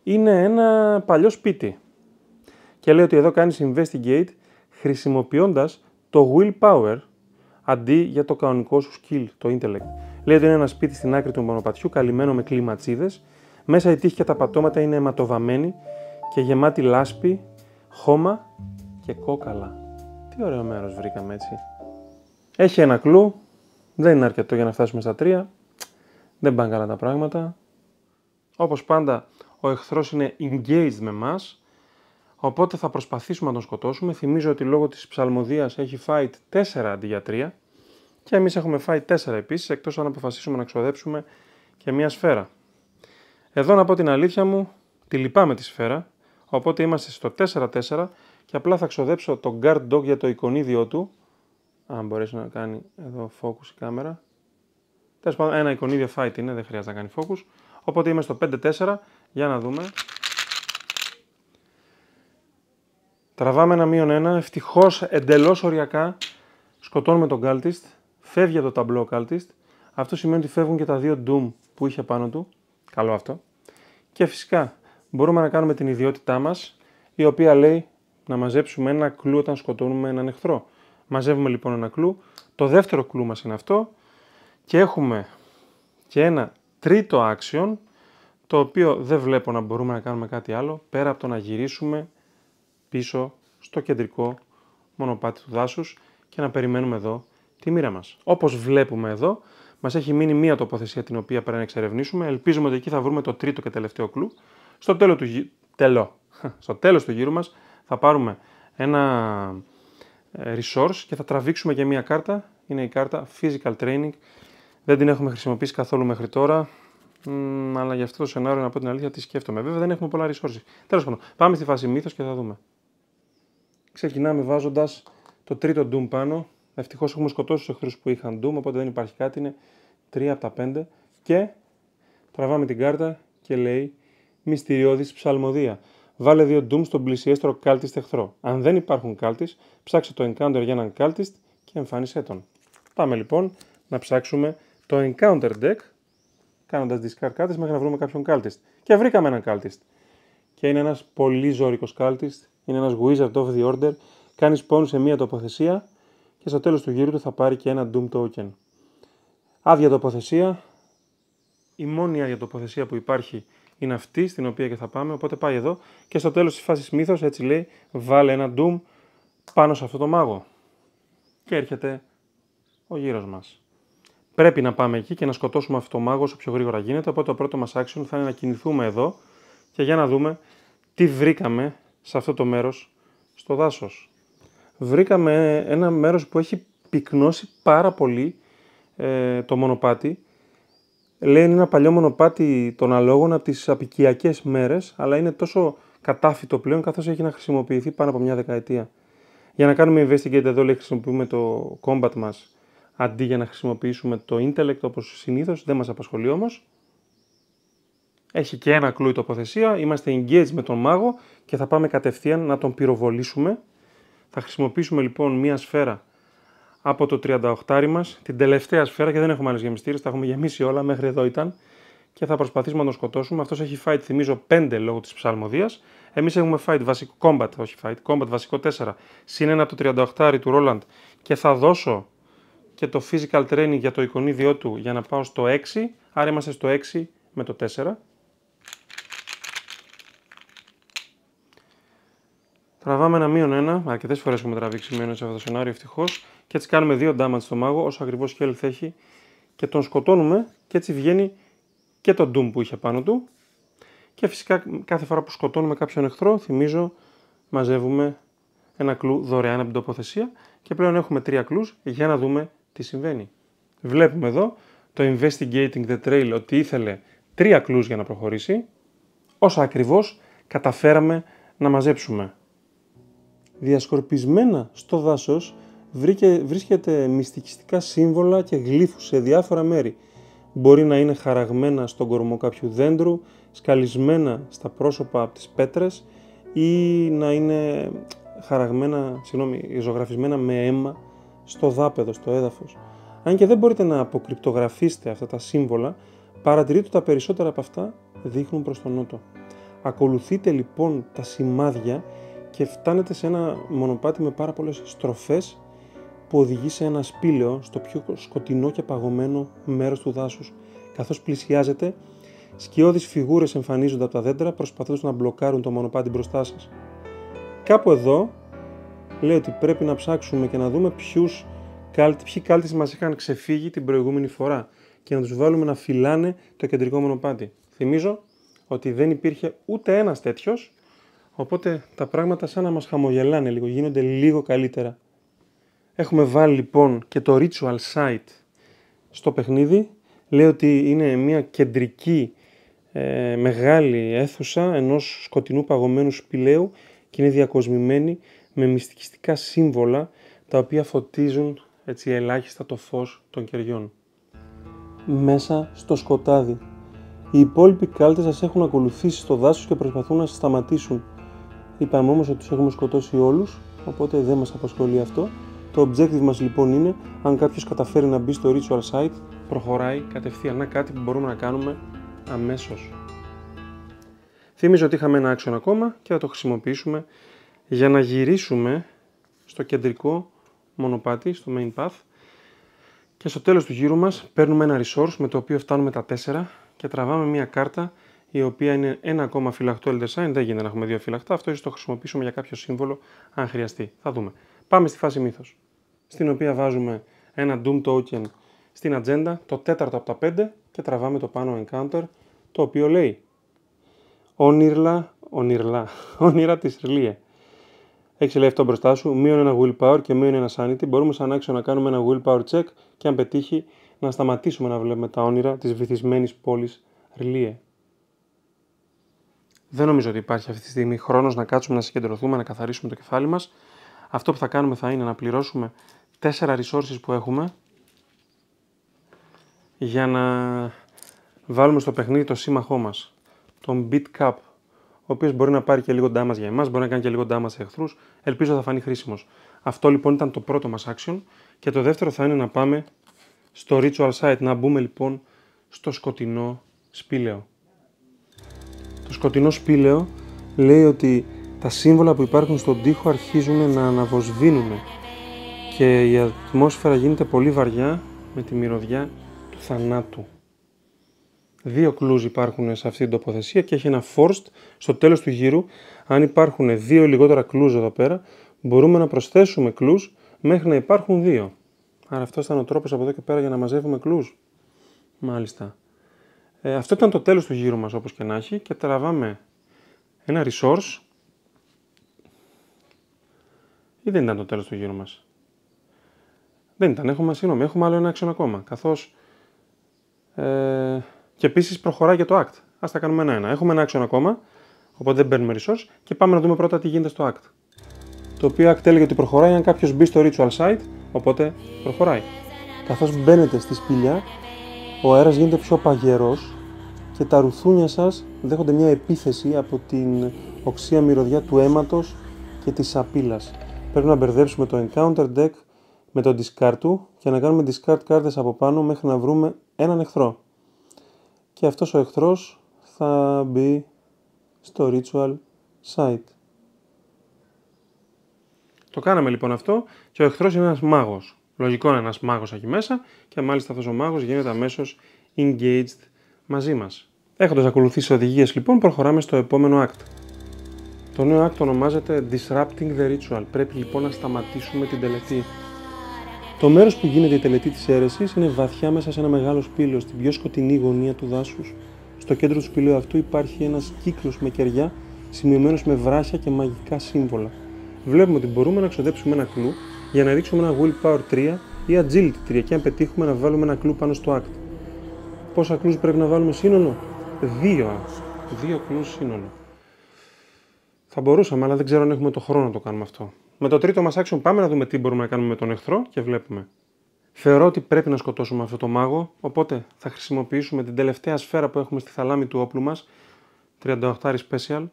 είναι ένα παλιό σπίτι. Και λέει ότι εδώ κάνεις investigate χρησιμοποιώντας το willpower αντί για το κανονικό σου skill, το intellect. Λέει ότι είναι ένα σπίτι στην άκρη του μονοπατιού, καλυμμένο με κλιματσίδες. Μέσα η τύχη και τα πατώματα είναι αιματοβαμμένοι και γεμάτη λάσπη, χώμα και κόκαλα. Τι ωραίο μέρος βρήκαμε έτσι. Έχει ένα κλου, δεν είναι αρκετό για να φτάσουμε στα τρία. Δεν πάνε καλά τα πράγματα. Όπως πάντα ο εχθρός είναι engaged με μας, οπότε θα προσπαθήσουμε να τον σκοτώσουμε. Θυμίζω ότι λόγω της ψαλμοδίας έχει fight 4 αντί για 3 και εμείς έχουμε fight 4 επίσης, εκτός αν αποφασίσουμε να ξοδέψουμε και μια σφαίρα. Εδώ να πω την αλήθεια μου, τη λυπάμαι τη σφαίρα, οπότε είμαστε στο 4-4 και απλά θα ξοδέψω το guard dog για το εικονίδιό του, αν μπορέσει να κάνει εδώ focus η κάμερα. Τέλος πάντων, ένα εικονίδιο fight είναι, δεν χρειάζεται να κάνει focus. Οπότε είμαι στο 5-4 για να δούμε. Τραβάμε ένα μείον ένα. Ευτυχώς εντελώς οριακά σκοτώνουμε τον Κάλτιστ. Φεύγει το ταμπλό Κάλτιστ. Αυτό σημαίνει ότι φεύγουν και τα δύο Doom που είχε πάνω του. Καλό αυτό. Και φυσικά μπορούμε να κάνουμε την ιδιότητά μας, η οποία λέει να μαζέψουμε ένα κλου όταν σκοτώνουμε έναν εχθρό. Μαζεύουμε λοιπόν ένα κλου. Το δεύτερο κλου μας είναι αυτό. Και έχουμε και ένα τρίτο άξιον το οποίο δεν βλέπω να μπορούμε να κάνουμε κάτι άλλο πέρα από το να γυρίσουμε πίσω στο κεντρικό μονοπάτι του δάσους και να περιμένουμε εδώ τη μοίρα μας. Όπως βλέπουμε εδώ, μας έχει μείνει μία τοποθεσία την οποία πρέπει να εξερευνήσουμε. Ελπίζουμε ότι εκεί θα βρούμε το τρίτο και τελευταίο κλου. Στο τέλος του, Τελό. στο τέλος του γύρου μας θα πάρουμε ένα ε, resource και θα τραβήξουμε και μία κάρτα. Είναι η κάρτα Physical Training. Δεν την έχουμε χρησιμοποιήσει καθόλου μέχρι τώρα. Μ, αλλά για αυτό το σενάριο, να πω την αλήθεια, τι σκέφτομαι. Βέβαια δεν έχουμε πολλά resources. Τέλος πάντων, πάμε στη φάση μύθος και θα δούμε. Ξεκινάμε βάζοντας το τρίτο Doom πάνω. Ευτυχώς έχουμε σκοτώσει τους εχθρούς που είχαν Doom, οπότε δεν υπάρχει κάτι. Είναι 3 από τα 5. Και τραβάμε την κάρτα και λέει Μυστηριώδης ψαλμοδία. Βάλε δύο Doom στον πλησιέστερο κάλτιστ εχθρό. Αν δεν υπάρχουν κάλτι, ψάξε το encounter για έναν κάλτιστ και εμφάνισέ τον. Πάμε λοιπόν να ψάξουμε το encounter deck κάνοντας discard κάλτιστ μέχρι να βρούμε κάποιον κάλτιστ. Και βρήκαμε έναν κάλτιστ. Και είναι ένας πολύ ζώρικος κάλτιστ. Είναι ένας wizard of the order. Κάνει spawn σε μία τοποθεσία και στο τέλος του γύρου του θα πάρει και ένα Doom Token. Άδεια τοποθεσία. Η μόνη άδεια τοποθεσία που υπάρχει είναι αυτή στην οποία και θα πάμε. Οπότε πάει εδώ και στο τέλος της φάσης μύθος έτσι λέει: Βάλε ένα Doom πάνω σε αυτό το μάγο. Και έρχεται ο γύρος μας. Πρέπει να πάμε εκεί και να σκοτώσουμε αυτό το μάγο όσο πιο γρήγορα γίνεται. Οπότε το πρώτο μας action θα είναι να κινηθούμε εδώ και για να δούμε τι βρήκαμε σε αυτό το μέρος στο δάσος. Βρήκαμε ένα μέρος που έχει πυκνώσει πάρα πολύ ε, το μονοπάτι. Λέει είναι ένα παλιό μονοπάτι των αλόγων από τις απικιακές μέρες, αλλά είναι τόσο κατάφυτο πλέον καθώς έχει να χρησιμοποιηθεί πάνω από μια δεκαετία. Για να κάνουμε investigate εδώ λέει χρησιμοποιούμε το combat μας αντί για να χρησιμοποιήσουμε το intellect όπως συνήθως, δεν μας απασχολεί όμως. Έχει και ένα κλουι τοποθεσία, είμαστε engaged με τον μάγο και θα πάμε κατευθείαν να τον πυροβολήσουμε. Θα χρησιμοποιήσουμε λοιπόν μία σφαίρα από το 38 μας, την τελευταία σφαίρα και δεν έχουμε άλλες γεμιστήρες, τα έχουμε γεμίσει όλα, μέχρι εδώ ήταν και θα προσπαθήσουμε να τον σκοτώσουμε. Αυτός έχει fight, θυμίζω, 5 λόγω της ψαλμοδίας. Εμείς έχουμε fight βασικό, combat, όχι fight, combat βασικό 4, συν ένα από το 38 του Roland και θα δώσω και το physical training για το εικονίδιό του για να πάω στο 6, άρα είμαστε στο 6 με το 4. Τραβάμε ένα μείον 1, αρκετές φορές έχουμε τραβήξει μείον σε αυτό το σενάριο ευτυχώς. και έτσι κάνουμε 2 damage στο μάγο όσο ακριβώς health έχει και τον σκοτώνουμε και έτσι βγαίνει και το doom που είχε πάνω του και φυσικά κάθε φορά που σκοτώνουμε κάποιον εχθρό θυμίζω μαζεύουμε ένα κλου δωρεάν από την τοποθεσία και πλέον έχουμε τρία κλους για να δούμε τι συμβαίνει. Βλέπουμε εδώ το investigating the trail ότι ήθελε τρία κλούς για να προχωρήσει, όσα ακριβώς καταφέραμε να μαζέψουμε. Διασκορπισμένα στο δάσος βρίσκεται μυστικιστικά σύμβολα και γλύφους σε διάφορα μέρη. Μπορεί να είναι χαραγμένα στον κορμό κάποιου δέντρου, σκαλισμένα στα πρόσωπα από τις πέτρες ή να είναι χαραγμένα, ζωγραφισμένα με αίμα στο δάπεδο, στο έδαφος. Αν και δεν μπορείτε να αποκρυπτογραφήσετε αυτά τα σύμβολα, παρατηρείτε τα περισσότερα από αυτά δείχνουν προς τον νότο. Ακολουθείτε λοιπόν τα σημάδια και φτάνετε σε ένα μονοπάτι με πάρα πολλές στροφές που οδηγεί σε ένα σπήλαιο στο πιο σκοτεινό και παγωμένο μέρος του δάσους. Καθώς πλησιάζετε, σκιώδεις φιγούρες εμφανίζονται από τα δέντρα προσπαθώντας να μπλοκάρουν το μονοπάτι μπροστά σας. Κάπου εδώ λέει ότι πρέπει να ψάξουμε και να δούμε ποιους, ποιοι κάλτες μας είχαν ξεφύγει την προηγούμενη φορά και να τους βάλουμε να φυλάνε το κεντρικό μονοπάτι. Θυμίζω ότι δεν υπήρχε ούτε ένας τέτοιος. οπότε τα πράγματα σαν να μας χαμογελάνε λίγο, γίνονται λίγο καλύτερα. Έχουμε βάλει λοιπόν και το ritual site στο παιχνίδι. Λέει ότι είναι μια κεντρική ε, μεγάλη αίθουσα ενός σκοτεινού παγωμένου σπηλαίου και είναι διακοσμημένη με μυστικιστικά σύμβολα τα οποία φωτίζουν έτσι ελάχιστα το φως των κεριών. Μέσα στο σκοτάδι. Οι υπόλοιποι κάλτες σας έχουν ακολουθήσει στο δάσος και προσπαθούν να σας σταματήσουν. Είπαμε όμως ότι τους έχουμε σκοτώσει όλους, οπότε δεν μας απασχολεί αυτό. Το objective μας λοιπόν είναι, αν κάποιος καταφέρει να μπει στο ritual site, προχωράει κατευθείαν να κάτι που μπορούμε να κάνουμε αμέσως. Θυμίζω ότι είχαμε ένα άξονα ακόμα και θα το χρησιμοποιήσουμε για να γυρίσουμε στο κεντρικό μονοπάτι, στο main path και στο τέλος του γύρου μας παίρνουμε ένα resource με το οποίο φτάνουμε τα 4 και τραβάμε μια κάρτα η οποία είναι ένα ακόμα φυλαχτό Elder Sign, δεν γίνεται να έχουμε δύο φυλαχτά, αυτό ίσως το χρησιμοποιήσουμε για κάποιο σύμβολο αν χρειαστεί. Θα δούμε. Πάμε στη φάση μύθος, στην οποία βάζουμε ένα Doom Token στην ατζέντα, το τέταρτο από τα 5 και τραβάμε το πάνω Encounter, το οποίο λέει ονειρλά, ονειρλά, όνειρα της Ρλίε». Έχει λεφτό μπροστά σου, μείον ένα willpower και μείον ένα sanity. Μπορούμε σαν άξιο να κάνουμε ένα willpower check και αν πετύχει να σταματήσουμε να βλέπουμε τα όνειρα της βυθισμένης πόλης Ρλίε. Δεν νομίζω ότι υπάρχει αυτή τη στιγμή χρόνος να κάτσουμε να συγκεντρωθούμε, να καθαρίσουμε το κεφάλι μας. Αυτό που θα κάνουμε θα είναι να πληρώσουμε τέσσερα resources που έχουμε για να βάλουμε στο παιχνίδι το σύμμαχό μας, τον BitCap ο οποίος μπορεί να πάρει και λίγο ντάμα για εμάς, μπορεί να κάνει και λίγο ντάμα σε εχθρούς. Ελπίζω θα φανεί χρήσιμος. Αυτό λοιπόν ήταν το πρώτο μας άξιον Και το δεύτερο θα είναι να πάμε στο ritual site, να μπούμε λοιπόν στο σκοτεινό σπήλαιο. Το σκοτεινό σπήλαιο λέει ότι τα σύμβολα που υπάρχουν στον τοίχο αρχίζουν να αναβοσβήνουν και η ατμόσφαιρα γίνεται πολύ βαριά με τη μυρωδιά του θανάτου. Δύο κλουζ υπάρχουν σε αυτή την τοποθεσία και έχει ένα forced στο τέλος του γύρου. Αν υπάρχουν δύο λιγότερα κλουζ εδώ πέρα, μπορούμε να προσθέσουμε κλουζ μέχρι να υπάρχουν δύο. Άρα αυτός ήταν ο τρόπος από εδώ και πέρα για να μαζεύουμε κλουζ. Μάλιστα. Ε, αυτό ήταν το τέλος του γύρου μας όπως και να έχει και τραβάμε ένα resource. Ή δεν ήταν το τέλος του γύρου μας. Δεν ήταν, έχουμε, συγγνώμη, έχουμε άλλο ένα action ακόμα, καθώς... Ε, και επίσης προχωράει και το act. Ας τα κάνουμε ένα-ένα. Έχουμε ένα action ακόμα, οπότε δεν παίρνουμε resource και πάμε να δούμε πρώτα τι γίνεται στο act. Το οποίο act έλεγε ότι προχωράει αν κάποιος μπει στο ritual site, οπότε προχωράει. Καθώς μπαίνετε στη σπηλιά, ο αέρας γίνεται πιο παγερός και τα ρουθούνια σας δέχονται μια επίθεση από την οξία μυρωδιά του αίματος και της σαπίλα. Πρέπει να μπερδέψουμε το encounter deck με το discard του και να κάνουμε discard κάρτες από πάνω μέχρι να βρούμε έναν εχθρό και αυτός ο εχθρός θα μπει στο ritual site. Το κάναμε λοιπόν αυτό και ο εχθρός είναι ένας μάγος. Λογικό είναι ένας μάγος εκεί μέσα και μάλιστα αυτός ο μάγος γίνεται αμέσως engaged μαζί μας. Έχοντας ακολουθήσει οδηγίες λοιπόν προχωράμε στο επόμενο act. Το νέο act ονομάζεται Disrupting the Ritual. Πρέπει λοιπόν να σταματήσουμε την τελετή το μέρος που γίνεται η τελετή της αίρεσης είναι βαθιά μέσα σε ένα μεγάλο σπήλαιο, στην πιο σκοτεινή γωνία του δάσους. Στο κέντρο του σπηλαίου αυτού υπάρχει ένας κύκλος με κεριά σημειωμένος με βράσια και μαγικά σύμβολα. Βλέπουμε ότι μπορούμε να ξοδέψουμε ένα κλου για να ρίξουμε ένα Willpower 3 ή Agility 3 και αν πετύχουμε να βάλουμε ένα κλου πάνω στο Act. Πόσα κλού πρέπει να βάλουμε σύνολο, Δύο. Δύο κλού σύνολο. Θα μπορούσαμε, αλλά δεν ξέρω αν έχουμε το χρόνο να το κάνουμε αυτό. Με το τρίτο μας action πάμε να δούμε τι μπορούμε να κάνουμε με τον εχθρό και βλέπουμε. Θεωρώ ότι πρέπει να σκοτώσουμε αυτό το μάγο, οπότε θα χρησιμοποιήσουμε την τελευταία σφαίρα που έχουμε στη θαλάμη του όπλου μας, 38 Special.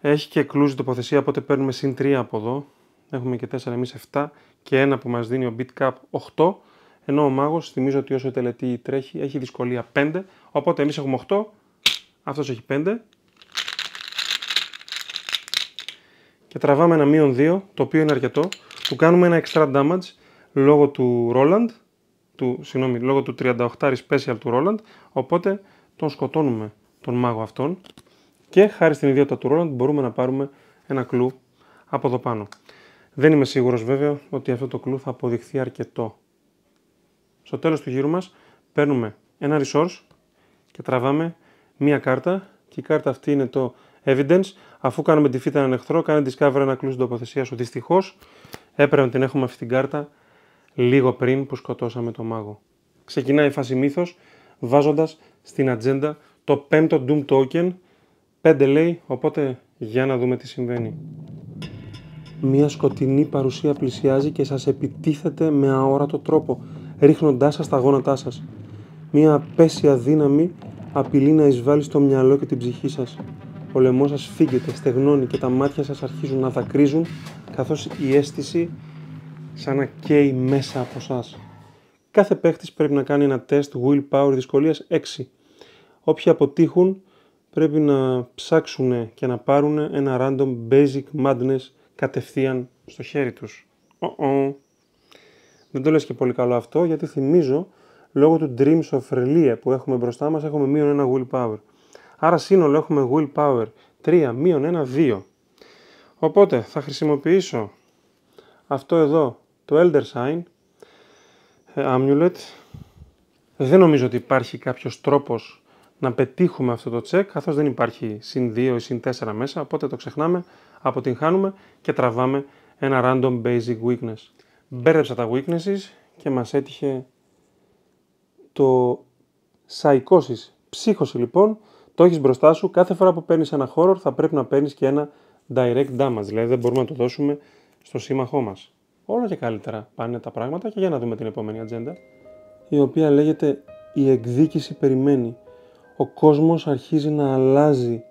Έχει και κλούζι τοποθεσία, οπότε παίρνουμε συν 3 από εδώ. Έχουμε και 4 εμεί 7 και ένα που μας δίνει ο cap 8. Ενώ ο μάγος θυμίζω ότι όσο τελετή τρέχει, έχει δυσκολία 5. Οπότε εμείς έχουμε 8, Αυτός έχει 5 και τραβάμε ένα μείον 2, το οποίο είναι αρκετό, του κάνουμε ένα extra damage λόγω του Roland, του, συγγνώμη, λόγω του 38 special του Roland, οπότε τον σκοτώνουμε τον μάγο αυτόν και χάρη στην ιδιότητα του Roland μπορούμε να πάρουμε ένα κλου από εδώ πάνω. Δεν είμαι σίγουρος βέβαια ότι αυτό το κλου θα αποδειχθεί αρκετό. Στο τέλος του γύρου μας παίρνουμε ένα resource και τραβάμε μία κάρτα και η κάρτα αυτή είναι το evidence. Αφού κάνουμε φύτα έναν εχθρό, κάνει discover ένα κλούς τοποθεσίας σου. Δυστυχώς έπρεπε να την έχουμε αυτή την κάρτα λίγο πριν που σκοτώσαμε τον μάγο. Ξεκινάει η φάση μύθος βάζοντας στην ατζέντα το πέμπτο Doom Token. 5 λέει, οπότε για να δούμε τι συμβαίνει. Μια σκοτεινή παρουσία πλησιάζει και σας επιτίθεται με αόρατο τρόπο, ρίχνοντάς σας τα γόνατά σας. Μια απέσια δύναμη απειλεί να εισβάλλει στο μυαλό και την ψυχή σας. Ο λαιμό σας φύγεται, στεγνώνει και τα μάτια σας αρχίζουν να δακρύζουν, καθώς η αίσθηση σαν να καίει μέσα από εσά. Κάθε παίχτης πρέπει να κάνει ένα τεστ willpower δυσκολίας 6. Όποιοι αποτύχουν πρέπει να ψάξουν και να πάρουν ένα random basic madness κατευθείαν στο χέρι τους. Oh -oh. Δεν το λες και πολύ καλό αυτό γιατί θυμίζω λόγω του Dreams of Relia που έχουμε μπροστά μας έχουμε μείον ένα willpower. Άρα σύνολο έχουμε willpower 3 1, 2. Οπότε θα χρησιμοποιήσω αυτό εδώ το Elder Sign ε, Amulet. Δεν νομίζω ότι υπάρχει κάποιος τρόπος να πετύχουμε αυτό το check, καθώς δεν υπάρχει συν 2 ή συν 4 μέσα, οπότε το ξεχνάμε, αποτυγχάνουμε και τραβάμε ένα random basic weakness. Μπέρεψα τα weaknesses και μας έτυχε το psychosis. Ψύχωση λοιπόν, το έχεις μπροστά σου. Κάθε φορά που παίρνεις ένα horror, θα πρέπει να παίρνεις και ένα direct damage. Δηλαδή, δεν μπορούμε να το δώσουμε στο σύμμαχό μας. Όλο και καλύτερα πάνε τα πράγματα και για να δούμε την επόμενη ατζέντα. Η οποία λέγεται Η εκδίκηση περιμένει. Ο κόσμος αρχίζει να αλλάζει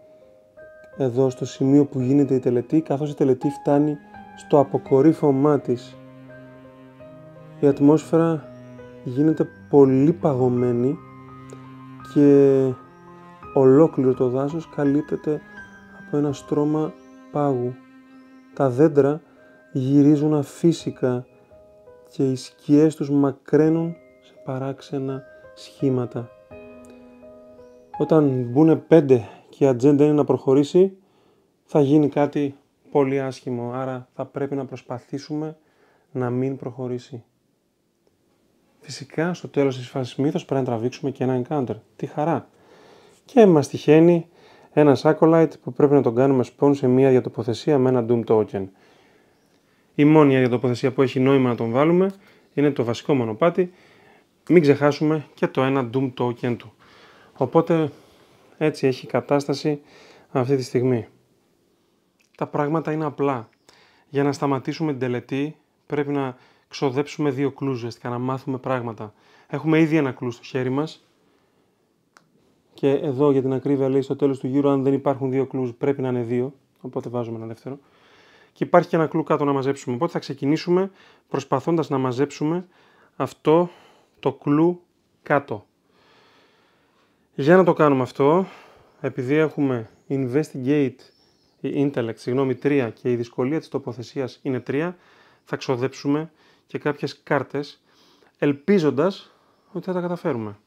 εδώ στο σημείο που γίνεται η τελετή, καθώς η τελετή φτάνει στο αποκορύφωμά της, Η ατμόσφαιρα γίνεται πολύ παγωμένη και Ολόκληρο το δάσος καλύπτεται από ένα στρώμα πάγου. Τα δέντρα γυρίζουν αφύσικα και οι σκιές τους μακραίνουν σε παράξενα σχήματα. Όταν μπουν πέντε και η ατζέντα είναι να προχωρήσει, θα γίνει κάτι πολύ άσχημο, άρα θα πρέπει να προσπαθήσουμε να μην προχωρήσει. Φυσικά, στο τέλος της φάσης πρέπει να τραβήξουμε και ένα encounter. Τι χαρά! και μας τυχαίνει ένας Sacolite που πρέπει να τον κάνουμε spawn σε μια διατοποθεσία με ένα Doom Token. Η μόνη διατοποθεσία που έχει νόημα να τον βάλουμε είναι το βασικό μονοπάτι. Μην ξεχάσουμε και το ένα Doom Token του. Οπότε έτσι έχει κατάσταση αυτή τη στιγμή. Τα πράγματα είναι απλά. Για να σταματήσουμε την τελετή πρέπει να ξοδέψουμε δύο κλούζες να μάθουμε πράγματα. Έχουμε ήδη ένα κλούς στο χέρι μας, και εδώ για την ακρίβεια λέει στο τέλος του γύρου, αν δεν υπάρχουν δύο κλου, πρέπει να είναι δύο. Οπότε βάζουμε ένα δεύτερο. Και υπάρχει και ένα κλου κάτω να μαζέψουμε. Οπότε θα ξεκινήσουμε προσπαθώντας να μαζέψουμε αυτό το κλου κάτω. Για να το κάνουμε αυτό, επειδή έχουμε investigate η intellect, συγγνώμη, τρία και η δυσκολία της τοποθεσίας είναι 3, θα ξοδέψουμε και κάποιες κάρτες, ελπίζοντας ότι θα τα καταφέρουμε.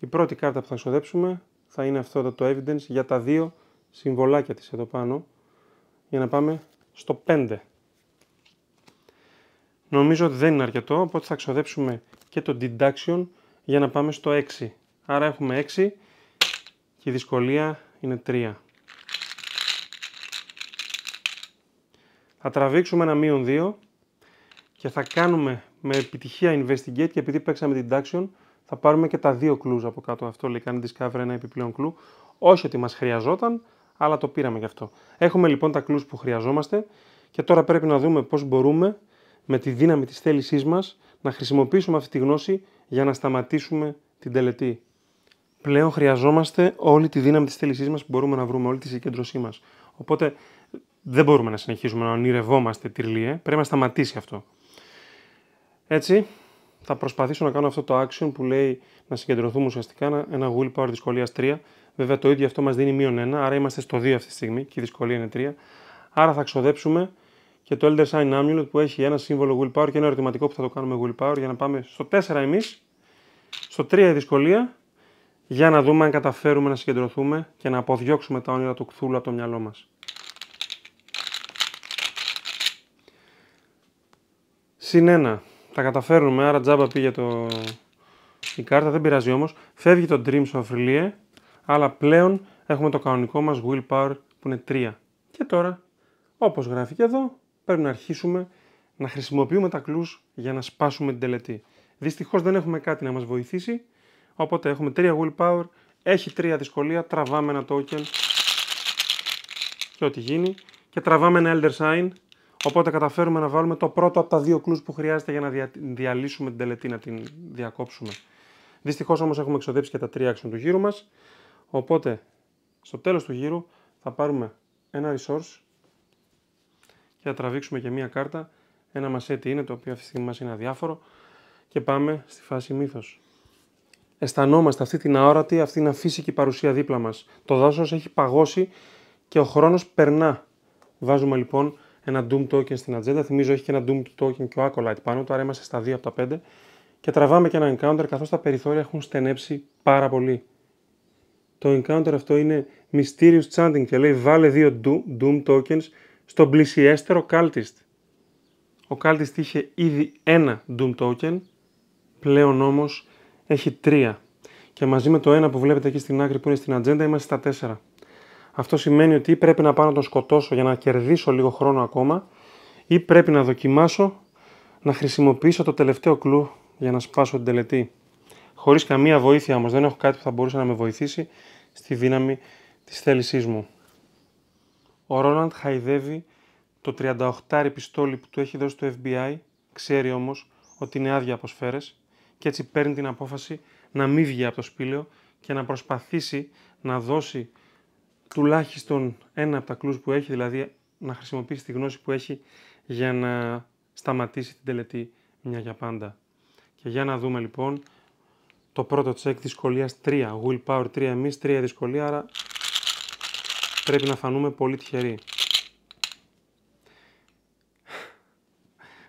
Η πρώτη κάρτα που θα ξοδέψουμε θα είναι αυτό το evidence για τα δύο συμβολάκια της εδώ πάνω για να πάμε στο 5. Νομίζω ότι δεν είναι αρκετό, οπότε θα ξοδέψουμε και το deduction για να πάμε στο 6. Άρα έχουμε 6 και η δυσκολία είναι 3. Θα τραβήξουμε ένα μείον 2 και θα κάνουμε με επιτυχία investigate και επειδή παίξαμε deduction θα πάρουμε και τα δύο κλουζ από κάτω. Αυτό λέει κάνει Discover ένα επιπλέον κλου. Όχι ότι μας χρειαζόταν, αλλά το πήραμε γι' αυτό. Έχουμε λοιπόν τα κλουζ που χρειαζόμαστε και τώρα πρέπει να δούμε πώς μπορούμε με τη δύναμη της θέλησής μας να χρησιμοποιήσουμε αυτή τη γνώση για να σταματήσουμε την τελετή. Πλέον χρειαζόμαστε όλη τη δύναμη της θέλησής μας που μπορούμε να βρούμε, όλη τη συγκέντρωσή μας. Οπότε δεν μπορούμε να συνεχίσουμε να ονειρευόμαστε τυρλίε, πρέπει να σταματήσει αυτό. Έτσι, θα προσπαθήσω να κάνω αυτό το action που λέει να συγκεντρωθούμε ουσιαστικά ένα willpower δυσκολίας 3. Βέβαια το ίδιο αυτό μας δίνει μείον 1, άρα είμαστε στο 2 αυτή τη στιγμή και η δυσκολία είναι 3. Άρα θα ξοδέψουμε και το Elder Sign Amulet που έχει ένα σύμβολο willpower και ένα ερωτηματικό που θα το κάνουμε willpower για να πάμε στο 4 εμείς, στο 3 η δυσκολία, για να δούμε αν καταφέρουμε να συγκεντρωθούμε και να αποδιώξουμε τα όνειρα του κθούλου από το μυαλό μας. Συνένα τα καταφέρνουμε, άρα τζάμπα πήγε το... η κάρτα, δεν πειράζει όμως. Φεύγει το Dreams of Relie, αλλά πλέον έχουμε το κανονικό μας Willpower που είναι 3. Και τώρα, όπως γράφει και εδώ, πρέπει να αρχίσουμε να χρησιμοποιούμε τα clues για να σπάσουμε την τελετή. Δυστυχώς δεν έχουμε κάτι να μας βοηθήσει, οπότε έχουμε 3 willpower, έχει 3 δυσκολία, τραβάμε ένα token και ό,τι γίνει και τραβάμε ένα elder sign Οπότε καταφέρουμε να βάλουμε το πρώτο από τα δύο κλους που χρειάζεται για να διαλύσουμε την τελετή, να την διακόψουμε. Δυστυχώς όμως έχουμε εξοδέψει και τα τρία άξιον του γύρου μας. Οπότε στο τέλος του γύρου θα πάρουμε ένα resource και θα τραβήξουμε και μία κάρτα. Ένα μασέτι είναι το οποίο αυτή τη στιγμή μας είναι αδιάφορο και πάμε στη φάση μύθος. Αισθανόμαστε αυτή την αόρατη, αυτή την αφύσικη παρουσία δίπλα μας. Το δάσος έχει παγώσει και ο χρόνος περνά. Βάζουμε λοιπόν ένα Doom token στην ατζέντα. Θυμίζω έχει και ένα Doom token και ο Acolyte πάνω του, άρα είμαστε στα 2 από τα 5. Και τραβάμε και ένα encounter καθώς τα περιθώρια έχουν στενέψει πάρα πολύ. Το encounter αυτό είναι Mysterious Chanting και λέει βάλε δύο Doom tokens στον πλησιέστερο Cultist. Ο Cultist είχε ήδη ένα Doom token, πλέον όμως έχει τρία. Και μαζί με το ένα που βλέπετε εκεί στην άκρη που είναι στην ατζέντα είμαστε στα τέσσερα. Αυτό σημαίνει ότι ή πρέπει να πάω να τον σκοτώσω για να κερδίσω λίγο χρόνο ακόμα ή πρέπει να δοκιμάσω να χρησιμοποιήσω το τελευταίο κλου για να σπάσω την τελετή. Χωρίς καμία βοήθεια όμως, δεν έχω κάτι που θα μπορούσε να με βοηθήσει στη δύναμη της θέλησής μου. Ο Ρόναντ χαϊδεύει το 38 πιστόλι που του έχει δώσει το FBI, ξέρει όμως ότι είναι άδεια από σφαίρες και έτσι παίρνει την απόφαση να μην βγει από το σπήλαιο και να προσπαθήσει να δώσει τουλάχιστον ένα από τα κλούς που έχει, δηλαδή να χρησιμοποιήσει τη γνώση που έχει για να σταματήσει την τελετή μια για πάντα. Και για να δούμε λοιπόν το πρώτο τσεκ δυσκολίας 3, willpower 3 εμείς, 3 δυσκολία, άρα πρέπει να φανούμε πολύ τυχεροί.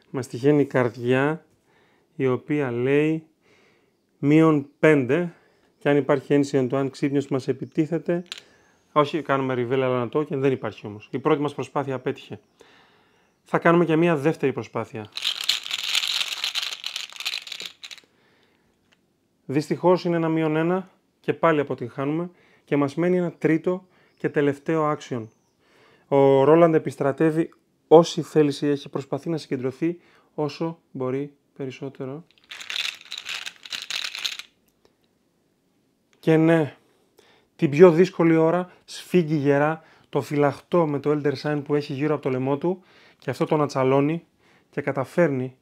Μα τυχαίνει η καρδιά η οποία λέει μείον 5 και αν υπάρχει ένσυον το αν ξύπνιος μας επιτίθεται όχι, κάνουμε reveal αλλά και δεν υπάρχει όμως. Η πρώτη μας προσπάθεια απέτυχε. Θα κάνουμε και μία δεύτερη προσπάθεια. Δυστυχώς είναι ένα μείον ένα και πάλι αποτυγχάνουμε και μας μένει ένα τρίτο και τελευταίο action. Ο Ρόλαντ επιστρατεύει όση θέληση έχει, προσπαθεί να συγκεντρωθεί όσο μπορεί περισσότερο. Και ναι, την πιο δύσκολη ώρα σφίγγει γερά το φυλαχτό με το Elder Sign που έχει γύρω από το λαιμό του και αυτό τον ατσαλώνει και καταφέρνει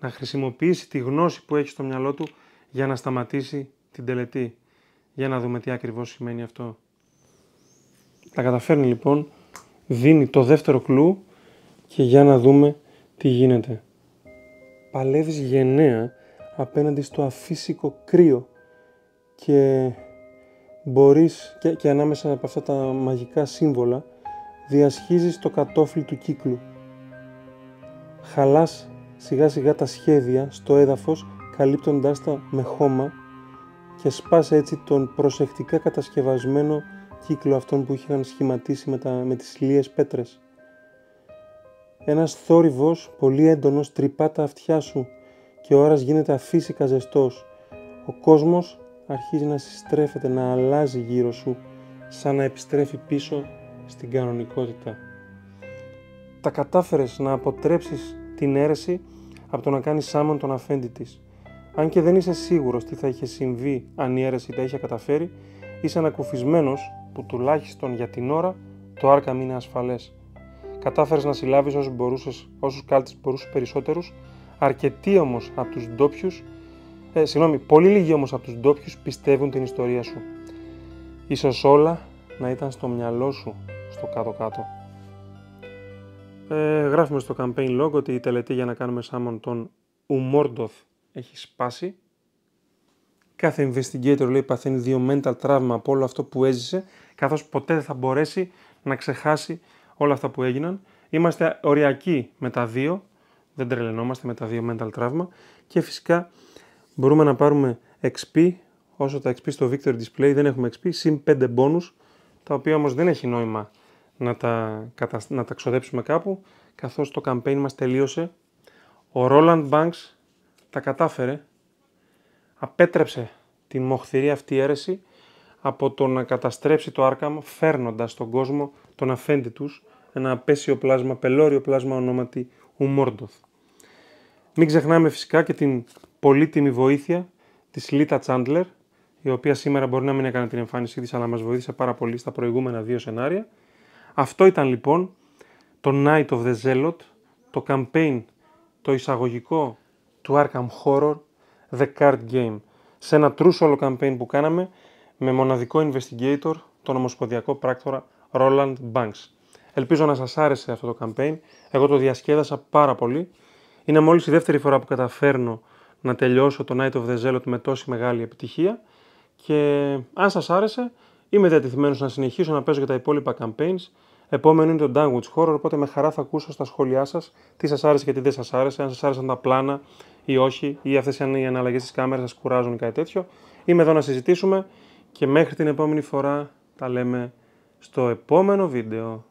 να χρησιμοποιήσει τη γνώση που έχει στο μυαλό του για να σταματήσει την τελετή. Για να δούμε τι ακριβώς σημαίνει αυτό. Τα καταφέρνει λοιπόν, δίνει το δεύτερο κλου και για να δούμε τι γίνεται. Παλεύεις γενναία απέναντι στο αφύσικο κρύο και μπορείς και, ανάμεσα από αυτά τα μαγικά σύμβολα διασχίζεις το κατόφλι του κύκλου. Χαλάς σιγά σιγά τα σχέδια στο έδαφος καλύπτοντάς τα με χώμα και σπάς έτσι τον προσεκτικά κατασκευασμένο κύκλο αυτόν που είχαν σχηματίσει με, τα, με τις λίες πέτρες. Ένας θόρυβος πολύ έντονος τρυπά τα αυτιά σου και ο άρας γίνεται αφύσικα ζεστός. Ο κόσμος αρχίζει να συστρέφεται, να αλλάζει γύρω σου, σαν να επιστρέφει πίσω στην κανονικότητα. Τα κατάφερες να αποτρέψεις την αίρεση από το να κάνεις σάμον τον αφέντη της. Αν και δεν είσαι σίγουρος τι θα είχε συμβεί αν η αίρεση τα είχε καταφέρει, είσαι ανακουφισμένος που τουλάχιστον για την ώρα το άρκαμ είναι ασφαλές. Κατάφερες να συλλάβεις όσους, μπορούσες, όσους κάλτες περισσότερους, αρκετοί όμως από τους ντόπιους ε, συγγνώμη, πολύ λίγοι όμως από τους ντόπιους πιστεύουν την ιστορία σου. Ίσως όλα να ήταν στο μυαλό σου, στο κάτω-κάτω. Ε, γράφουμε στο campaign log ότι η τελετή για να κάνουμε σάμον τον Ουμόρντοθ έχει σπάσει. Κάθε investigator λέει παθαίνει δύο mental τραύμα από όλο αυτό που έζησε, καθώς ποτέ δεν θα μπορέσει να ξεχάσει όλα αυτά που έγιναν. Είμαστε οριακοί με τα δύο, δεν τρελαινόμαστε με τα δύο mental τραύμα και φυσικά μπορούμε να πάρουμε XP, όσο τα XP στο Victor Display δεν έχουμε XP, συν 5 bonus, τα οποία όμως δεν έχει νόημα να τα, να τα ξοδέψουμε κάπου, καθώς το campaign μας τελείωσε. Ο Roland Banks τα κατάφερε, απέτρεψε την μοχθηρή αυτή αίρεση από το να καταστρέψει το Arkham φέρνοντας τον κόσμο τον αφέντη τους ένα απέσιο πλάσμα, πελώριο πλάσμα ονόματι Ουμόρντοθ. Μην ξεχνάμε φυσικά και την πολύτιμη βοήθεια της Λίτα Τσάντλερ, η οποία σήμερα μπορεί να μην έκανε την εμφάνισή της, αλλά μας βοήθησε πάρα πολύ στα προηγούμενα δύο σενάρια. Αυτό ήταν λοιπόν το Night of the Zealot, το campaign, το εισαγωγικό του Arkham Horror, The Card Game. Σε ένα true solo campaign που κάναμε με μοναδικό investigator, τον ομοσπονδιακό πράκτορα Roland Banks. Ελπίζω να σας άρεσε αυτό το campaign. Εγώ το διασκέδασα πάρα πολύ είναι μόλις η δεύτερη φορά που καταφέρνω να τελειώσω το Night of the Zealot με τόση μεγάλη επιτυχία και αν σας άρεσε είμαι διατεθειμένος να συνεχίσω να παίζω και τα υπόλοιπα campaigns Επόμενο είναι το Dunwich Horror, οπότε με χαρά θα ακούσω στα σχόλιά σας τι σας άρεσε και τι δεν σας άρεσε, αν σας άρεσαν τα πλάνα ή όχι, ή αυτές οι αναλλαγές της κάμερας σας κουράζουν ή κάτι τέτοιο. Είμαι εδώ να συζητήσουμε και μέχρι την επόμενη φορά τα λέμε στο επόμενο βίντεο.